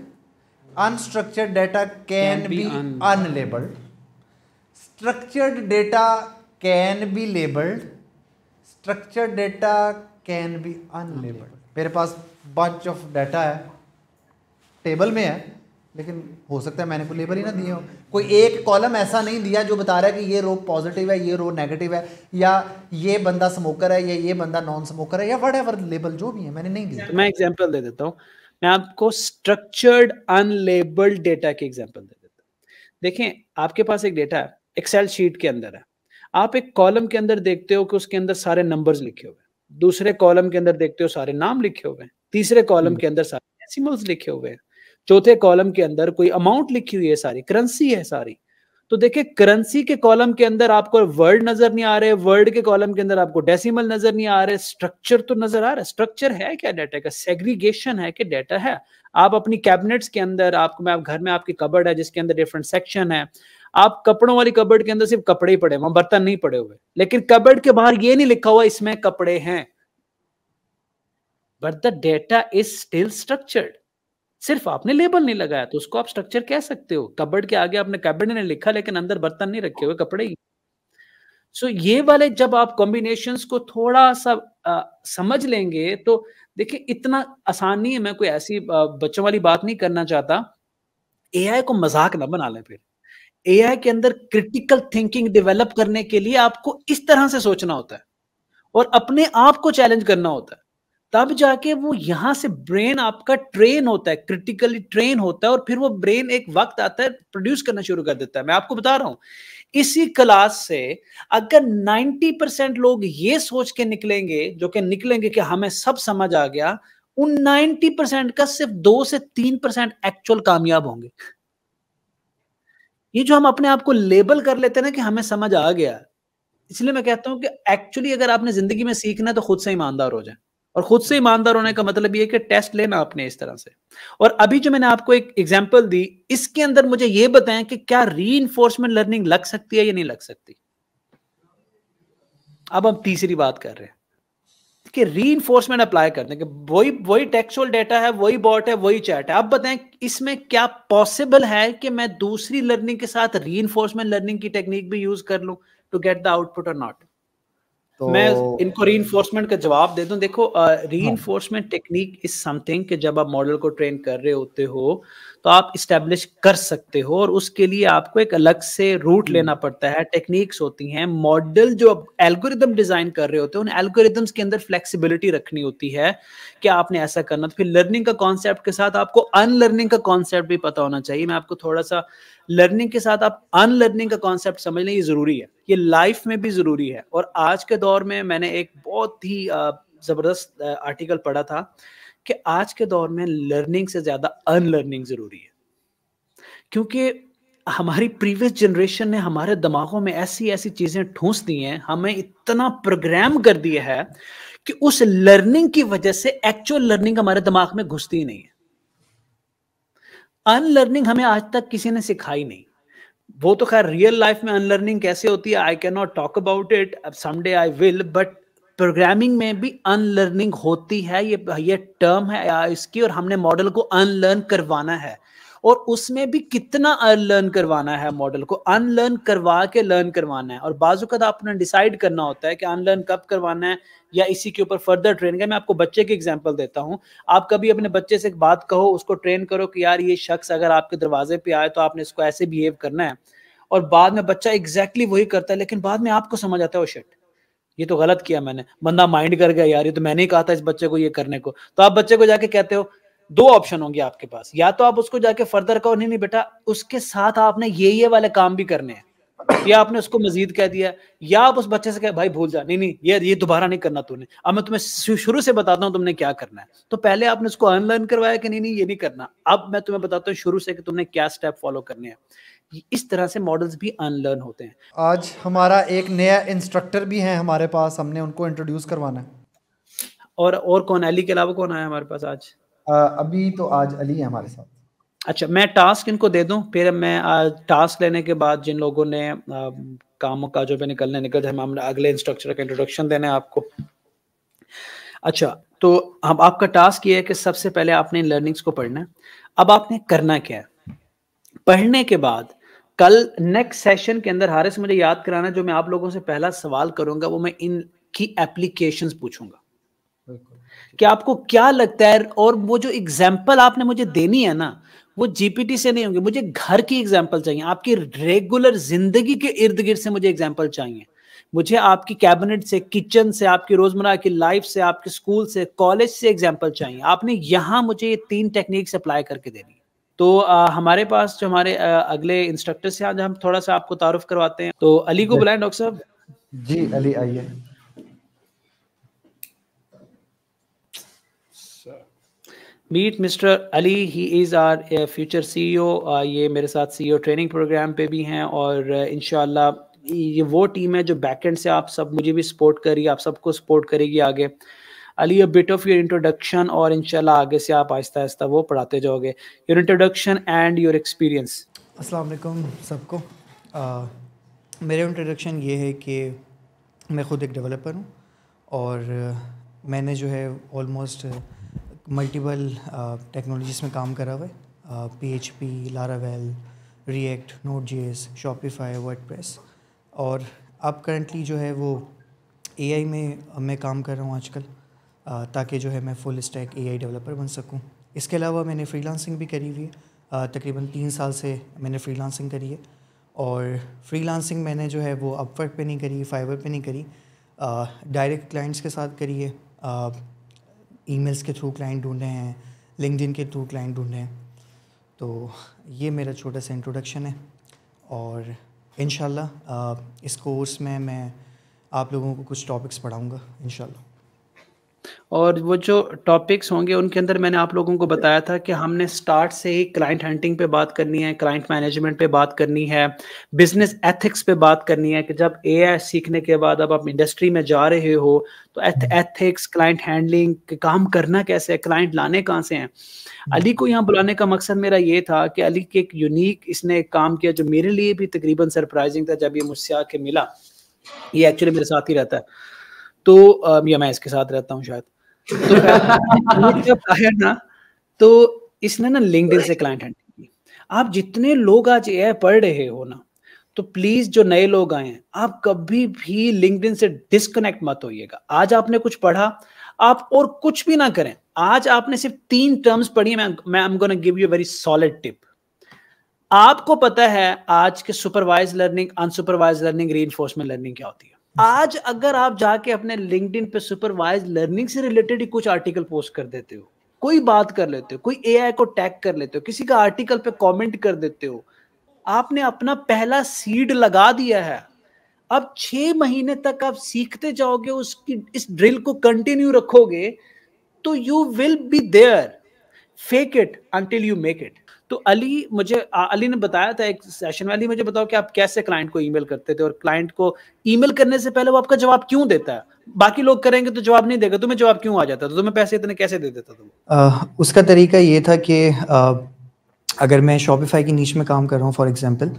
unstructured data can be unlabelled structured data can be labelled structured data can be unlabelled मेरे पास बंच ऑफ डाटा है टेबल में है लेकिन हो सकता है मैंने कोई लेबर ही ना दिए हो कोई एक कॉलम ऐसा नहीं दिया जो बता रहा है कि ये रो पॉजिटिव है ये रो नेगेटिव है या ये बंदा स्मोकर है या ये बंदा नॉन स्मोकर है या वट एवर लेबल जो भी है मैंने नहीं दिया मैं एग्जाम्पल दे देता हूँ मैं आपको स्ट्रक्चर्ड अनलेबल्ड डेटा के एग्जाम्पल दे देता हूँ देखें आपके पास एक डेटा है एक्सेल शीट के अंदर है आप एक कॉलम के अंदर देखते हो कि उसके अंदर सारे नंबर्स लिखे हुए हैं दूसरे कॉलम के अंदर देखते हो सारे नाम लिखे हुए हैं तीसरे कॉलम हम्म। के अंदर सारे डेसिमल्स लिखे हुए हैं चौथे कॉलम के अंदर कोई अमाउंट लिखी हुई है सारी करेंसी है सारी तो देखिए करेंसी के कॉलम के अंदर आपको वर्ड नजर नहीं आ रहे वर्ड के कॉलम के अंदर आपको डेसिमल नजर नहीं आ रहे स्ट्रक्चर तो नजर आ रहा है स्ट्रक्चर है क्या डाटा का सेग्रीगेशन है कि डाटा है आप अपनी कैबिनेट्स के अंदर आपको मैं आप घर में आपकी कबर्ड है जिसके अंदर डिफरेंट सेक्शन है आप कपड़ों वाली कबर्ड के अंदर सिर्फ कपड़े ही पड़े वहां बर्तन नहीं पड़े हुए लेकिन कबर्ड के बाहर ये नहीं लिखा हुआ इसमें कपड़े हैं but the data is still structured सिर्फ आपने लेबल नहीं लगाया तो उसको आप स्ट्रक्चर कह सकते हो कबड़ के आगे आपने कबड़ ने लिखा लेकिन अंदर बर्तन नहीं रखे हुए कपड़े ही सो ये वाले जब आप कॉम्बिनेशन को थोड़ा सा आ, समझ लेंगे तो देखिए इतना आसान नहीं है मैं कोई ऐसी बच्चों वाली बात नहीं करना चाहता ए को मजाक ना बना लें फिर ए के अंदर क्रिटिकल थिंकिंग डेवलप करने के लिए आपको इस तरह से सोचना होता है और अपने आप को चैलेंज करना होता है तब जाके वो यहां से ब्रेन आपका ट्रेन होता है क्रिटिकली ट्रेन होता है और फिर वो ब्रेन एक वक्त आता है प्रोड्यूस करना शुरू कर देता है मैं आपको बता रहा हूं इसी क्लास से अगर 90 परसेंट लोग ये सोच के निकलेंगे जो कि निकलेंगे कि हमें सब समझ आ गया उन 90 परसेंट का सिर्फ दो से तीन परसेंट एक्चुअल कामयाब होंगे ये जो हम अपने आप को लेबल कर लेते हैं ना कि हमें समझ आ गया इसलिए मैं कहता हूं कि एक्चुअली अगर आपने जिंदगी में सीखना है तो खुद से ईमानदार हो जाए और खुद से ईमानदार होने का मतलब ये कि टेस्ट लेना आपने इस तरह से और अभी जो मैंने आपको एक एग्जाम्पल दी इसके अंदर मुझे ये बताएं कि क्या री लर्निंग लग सकती है या नहीं लग सकती अब हम तीसरी बात कर रहे हैं कि री इन्फोर्समेंट अप्लाई करने के वही वही टेक्सुअल डेटा है वही बॉट है वही चैट है अब बताएं इसमें क्या पॉसिबल है कि मैं दूसरी लर्निंग के साथ री इन्फोर्समेंट लर्निंग की टेक्निक भी यूज कर लूं टू गेट द आउटपुट और नॉट तो मैं इनको री का जवाब दे दूं देखो री टेक्निक इज समथिंग कि जब आप मॉडल को ट्रेन कर रहे होते हो तो आप इस्टेब्लिश कर सकते हो और उसके लिए आपको एक अलग से रूट हम्म। लेना पड़ता है टेक्निक्स होती हैं मॉडल जो एल्गोरिदम डिजाइन कर रहे होते हैं उन एल्गोरिदम्स के अंदर फ्लेक्सिबिलिटी रखनी होती है कि आपने ऐसा करना तो फिर लर्निंग का कॉन्सेप्ट के साथ आपको अनलर्निंग का कॉन्सेप्ट भी पता होना चाहिए मैं आपको थोड़ा सा लर्निंग के साथ आप अनलर्निंग का कॉन्सेप्ट समझ लें ये जरूरी है ये लाइफ में भी जरूरी है और आज के दौर में मैंने एक बहुत ही जबरदस्त आर्टिकल पढ़ा था कि आज के दौर में लर्निंग से ज्यादा अनलर्निंग जरूरी है क्योंकि हमारी प्रीवियस जनरेशन ने हमारे दिमागों में ऐसी ऐसी चीजें ठूंस दी हैं हमें इतना प्रोग्राम कर दिया है कि उस लर्निंग की वजह से एक्चुअल लर्निंग हमारे दिमाग में घुसती ही नहीं है अनलर्निंग हमें आज तक किसी ने सिखाई नहीं वो तो खैर रियल लाइफ में अनलर्निंग कैसे होती है I can not talk about it someday I will but programming में भी अनलर्निंग होती है ये ये टर्म है इसकी और हमने मॉडल को अनलर्न करवाना है और उसमें भी कितना अनलर्न करवाना है मॉडल को अनलर्न करवा के लर्न करवाना है और बाजू का तो आपने डिसाइड करना होता है कि अनलर्न कब करवाना है या इसी के ऊपर फर्दर ट्रेन का मैं आपको बच्चे की एग्जाम्पल देता हूँ आप कभी अपने बच्चे से एक बात कहो उसको ट्रेन करो कि यार ये शख्स अगर आपके दरवाजे पे आए तो आपने इसको ऐसे बिहेव करना है और बाद में बच्चा एग्जैक्टली exactly वही करता है लेकिन बाद में आपको समझ आता है वो oh, शिट ये तो गलत किया मैंने बंदा माइंड कर गया यार ये तो मैंने ही कहा था इस बच्चे को ये करने को तो आप बच्चे को जाके कहते हो दो ऑप्शन होंगे आपके पास या तो आप उसको जाके फर्दर कहो नहीं नहीं बेटा उसके साथ आपने ये ये वाले काम भी करने हैं या आपने उसको मजीद कह दिया या आप उस बच्चे से कह भाई भूल जा नहीं नहीं ये ये दोबारा नहीं करना तूने अब मैं तुम्हें शुरू से बताता हूँ तुमने क्या करना है तो पहले आपने उसको अनलर्न करवाया कि नहीं नहीं ये नहीं करना अब मैं तुम्हें बताता हूँ शुरू से कि तुमने क्या स्टेप फॉलो करने हैं इस तरह से मॉडल्स भी अनलर्न होते हैं आज हमारा एक नया इंस्ट्रक्टर भी है हमारे पास हमने उनको इंट्रोड्यूस करवाना है और और कौन अली के अलावा कौन आया हमारे पास आज आ, अभी तो आज अली है हमारे साथ अच्छा मैं टास्क इनको दे दूं फिर मैं आज टास्क लेने के बाद जिन लोगों ने आ, कामों काजों पे निकलने निकल जाए हम अगले इंस्ट्रक्चर का इंट्रोडक्शन देना है आपको अच्छा तो हम आपका टास्क ये है कि सबसे पहले आपने इन लर्निंग्स को पढ़ना है अब आपने करना क्या है पढ़ने के बाद कल नेक्स्ट सेशन के अंदर हारिस मुझे याद कराना जो मैं आप लोगों से पहला सवाल करूंगा वो मैं इनकी एप्लीकेशन पूछूंगा कि आपको क्या लगता है और वो जो एग्जाम्पल आपने मुझे देनी है ना वो जीपीटी से नहीं होंगे मुझे घर की एग्जाम्पल चाहिए आपकी रेगुलर जिंदगी के इर्द गिर्द से मुझे एग्जाम्पल चाहिए मुझे आपकी कैबिनेट से किचन से आपकी रोजमर्रा की लाइफ से आपके स्कूल से कॉलेज से एग्जाम्पल चाहिए आपने यहाँ मुझे ये तीन टेक्निक्स अप्लाई करके देनी है तो आ, हमारे पास जो हमारे आ, अगले इंस्ट्रक्टर से आज हम थोड़ा सा आपको तारुफ करवाते हैं तो अली को बुलाएं डॉक्टर साहब जी अली आइए meet mister Ali he is our future CEO ये मेरे साथ सीईओ ट्रेनिंग प्रोग्राम पे भी हैं और uh, इन ये वो टीम है जो बैकेंड से आप सब मुझे भी सपोर्ट करिए आप सबको सपोर्ट करेगी आगे Ali a bit of your introduction और इंशाल्लाह आगे से आप आहिस्ता आहिस्ता वो पढ़ाते जाओगे your introduction and your experience अस्सलाम वालेकुम सबको मेरा इंट्रोडक्शन ये है कि मैं ख़ुद एक डेवलपर हूँ और मैंने जो है ऑलमोस्ट मल्टीपल टेक्नोलॉजीज़ में काम करा हुआ है P H P Laravel React Node J S Shopify WordPress और अब करंटली जो है वो ए आई में मैं काम कर रहा हूँ आजकल ताकि जो है मैं फुल स्टैक आई डेवलपर बन सकूँ इसके अलावा मैंने फ्रीलांसिंग भी करी हुई है तकरीबन तीन साल से मैंने फ्रीलांसिंग करी है और फ्रीलांसिंग मैंने जो है वो अपवर्क पे नहीं करी फाइवर पे नहीं करी डायरेक्ट क्लाइंट्स के साथ करी है ईमेल्स के थ्रू क्लाइंट ढूंढे हैं लिंकडिन के थ्रू क्लाइंट ढूंढे हैं तो ये मेरा छोटा सा इंट्रोडक्शन है और इन इस कोर्स में मैं आप लोगों को कुछ टॉपिक्स पढ़ाऊँगा इन और वो जो टॉपिक्स होंगे उनके अंदर मैंने आप लोगों को बताया था कि हमने स्टार्ट से ही क्लाइंट हंटिंग पे बात करनी है क्लाइंट मैनेजमेंट पे बात करनी है बिजनेस एथिक्स पे बात करनी है कि जब ए सीखने के बाद अब आप इंडस्ट्री में जा रहे हो तो एथिक्स क्लाइंट हैंडलिंग काम करना कैसे है क्लाइंट लाने कहाँ से हैं हम्म। अली को यहाँ बुलाने का मकसद मेरा ये था कि अली के एक यूनिक इसने एक काम किया जो मेरे लिए भी तकरीबन सरप्राइजिंग था जब ये मुझसे आके मिला ये एक्चुअली मेरे साथ ही रहता है तो या मैं इसके साथ रहता हूँ शायद तो [laughs] जब आया ना तो इसने ना लिंकड से क्लाइंट हंड की आप जितने लोग आज ए पढ़ रहे हो ना तो प्लीज जो नए लोग आए हैं आप कभी भी लिंकड से डिस्कनेक्ट मत होइएगा आज आपने कुछ पढ़ा आप और कुछ भी ना करें आज आपने सिर्फ तीन टर्म्स पढ़ी है मैं मैं am gonna give you very solid tip आपको पता है आज के supervised learning unsupervised learning re learning क्या होती है आज अगर आप जाके अपने लिंकड पे सुपरवाइज लर्निंग से रिलेटेड ही कुछ आर्टिकल पोस्ट कर देते हो कोई बात कर लेते हो कोई ए को टैग कर लेते हो किसी का आर्टिकल पे कॉमेंट कर देते हो आपने अपना पहला सीड लगा दिया है अब छह महीने तक आप सीखते जाओगे उसकी इस ड्रिल को कंटिन्यू रखोगे तो you will be there fake it until you make it तो अली मुझे अली ने बताया था एक सेशन में अली मुझे बताओ कि आप कैसे क्लाइंट को ईमेल करते थे और क्लाइंट को ईमेल करने से पहले वो आपका जवाब क्यों देता है बाकी लोग करेंगे तो जवाब नहीं देगा तुम्हें जवाब क्यों आ जाता तो तुम्हें पैसे इतने कैसे दे देता तुम उसका तरीका ये था कि आ, अगर मैं शॉपिफाई की नीच में काम कर रहा हूँ फॉर एग्जाम्पल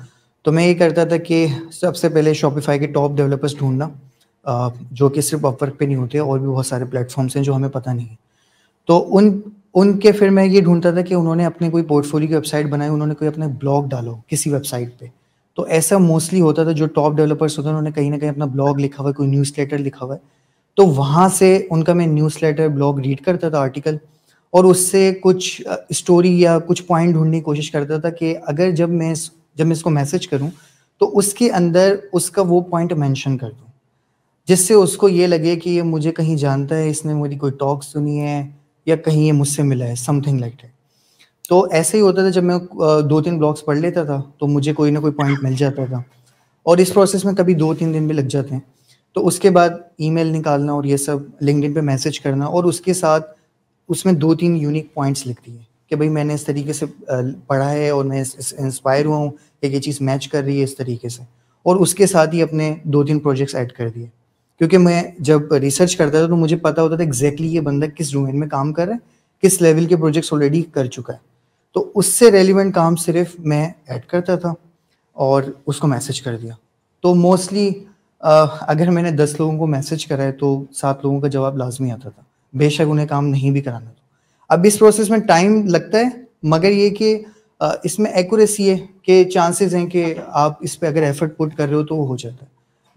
तो मैं ये करता था कि सबसे पहले शॉपिफाई के टॉप डेवलपर्स ढूंढना जो कि सिर्फ अपवर्क पे नहीं होते और भी बहुत सारे प्लेटफॉर्म्स हैं जो हमें पता नहीं है तो उन उनके फिर मैं ये ढूंढता था कि उन्होंने अपने कोई पोर्टफोलियो की वेबसाइट बनाई उन्होंने कोई अपने ब्लॉग डालो किसी वेबसाइट पे तो ऐसा मोस्टली होता था जो टॉप डेवलपर्स होते हैं उन्होंने कहीं ना कहीं अपना ब्लॉग लिखा हुआ है कोई न्यूज़ लेटर लिखा हुआ है तो वहाँ से उनका मैं न्यूज़ लेटर ब्लॉग रीड करता था आर्टिकल और उससे कुछ स्टोरी या कुछ पॉइंट ढूंढने की कोशिश करता था कि अगर जब मैं जब मैं इसको मैसेज करूँ तो उसके अंदर उसका वो पॉइंट मैंशन कर दूँ जिससे उसको ये लगे कि ये मुझे कहीं जानता है इसने मेरी कोई टॉक सुनी है या कहीं ये मुझसे मिला है समथिंग लाइक डेट तो ऐसे ही होता था जब मैं दो तीन ब्लॉग्स पढ़ लेता था तो मुझे कोई ना कोई पॉइंट मिल जाता था और इस प्रोसेस में कभी दो तीन दिन भी लग जाते हैं तो उसके बाद ईमेल निकालना और ये सब लिंकड पे मैसेज करना और उसके साथ उसमें दो तीन यूनिक पॉइंट्स लिख दिए कि भाई मैंने इस तरीके से पढ़ा है और मैं इंस्पायर हुआ हूँ एक ये चीज़ मैच कर रही है इस तरीके से और उसके साथ ही अपने दो तीन प्रोजेक्ट्स ऐड कर दिए क्योंकि मैं जब रिसर्च करता था तो मुझे पता होता था एग्जैक्टली ये बंदा किस डोमेन में काम कर रहा है किस लेवल के प्रोजेक्ट्स ऑलरेडी कर चुका है तो उससे रेलिवेंट काम सिर्फ मैं ऐड करता था और उसको मैसेज कर दिया तो मोस्टली अगर मैंने दस लोगों को मैसेज करा है तो सात लोगों का जवाब लाजमी आता था बेशक उन्हें काम नहीं भी कराना था अब इस प्रोसेस में टाइम लगता है मगर ये कि इसमें एक्यूरेसी है कि चांसेस हैं कि आप इस पर अगर एफर्ट पुट कर रहे हो तो वो हो जाता है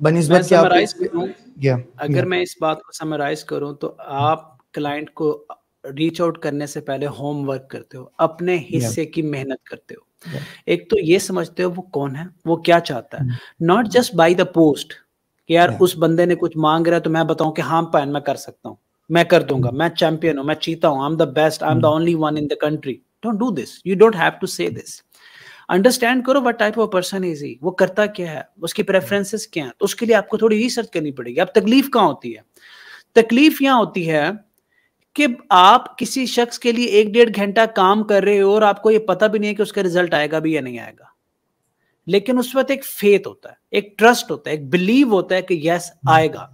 बनस्बत yeah, अगर yeah. मैं इस बात को समराइज करूं तो आप क्लाइंट को रीच आउट करने से पहले होमवर्क करते हो अपने हिस्से yeah. की मेहनत करते हो yeah. एक तो ये समझते हो वो कौन है वो क्या चाहता है not just by the post कि यार yeah. उस बंदे ने कुछ मांग रहा है तो मैं बताऊं कि हाँ पैन मैं कर सकता हूँ मैं कर hmm. दूंगा मैं चैंपियन हूँ मैं चीता हूँ I am the best I am the only one in the country don't do this you don't have to say this understand करो what type of person is he वो करता क्या है उसकी प्रेफरेंसेस hmm. क्या है तो उसके लिए आपको थोड़ी रिसर्च करनी पड़ेगी अब तकलीफ कहाँ होती है तकलीफ यहाँ होती है कि आप किसी शख्स के लिए एक डेढ़ घंटा काम कर रहे हो और आपको ये पता भी नहीं है कि उसका रिजल्ट आएगा भी या नहीं आएगा लेकिन उस वक्त एक फेथ होता है एक ट्रस्ट होता है एक बिलीव होता है कि यस hmm. आएगा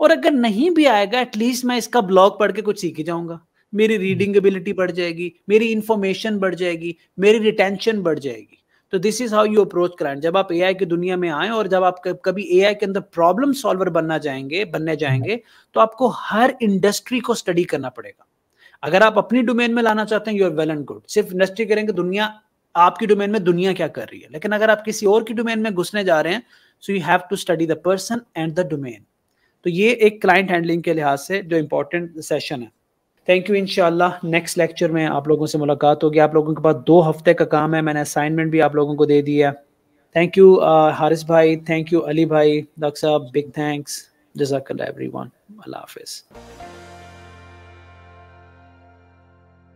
और अगर नहीं भी आएगा एटलीस्ट मैं इसका ब्लॉग पढ़ के कुछ सीख ही जाऊंगा मेरी रीडिंग हम्म। एबिलिटी बढ़ जाएगी मेरी इंफॉर्मेशन बढ़ जाएगी मेरी रिटेंशन बढ़ जाएगी तो this is how you approach client जब आप एआई की दुनिया में आए और जब आप कभी एआई के अंदर प्रॉब्लम सॉल्वर बनना जाएंगे बनने हम्म। जाएंगे तो आपको हर इंडस्ट्री को स्टडी करना पड़ेगा अगर आप अपनी डोमेन में लाना चाहते हैं you are well and good सिर्फ इंडस्ट्री करेंगे दुनिया आपकी डोमेन में दुनिया क्या कर रही है लेकिन अगर आप किसी और की डोमेन में घुसने जा रहे हैं so you have to study the person and the domain तो ये एक क्लाइंट हैंडलिंग के लिहाज से जो इंपॉर्टेंट सेशन है थैंक यू इनशाला नेक्स्ट लेक्चर में आप लोगों से मुलाकात होगी आप लोगों के पास दो हफ्ते का काम है मैंने असाइनमेंट भी आप लोगों को दे दिया थैंक यू हारिस भाई थैंक यू अली भाई डॉक्टर साहब बिग थैंक्स जजाकल्ला एवरी वन अल्लाह हाफिज़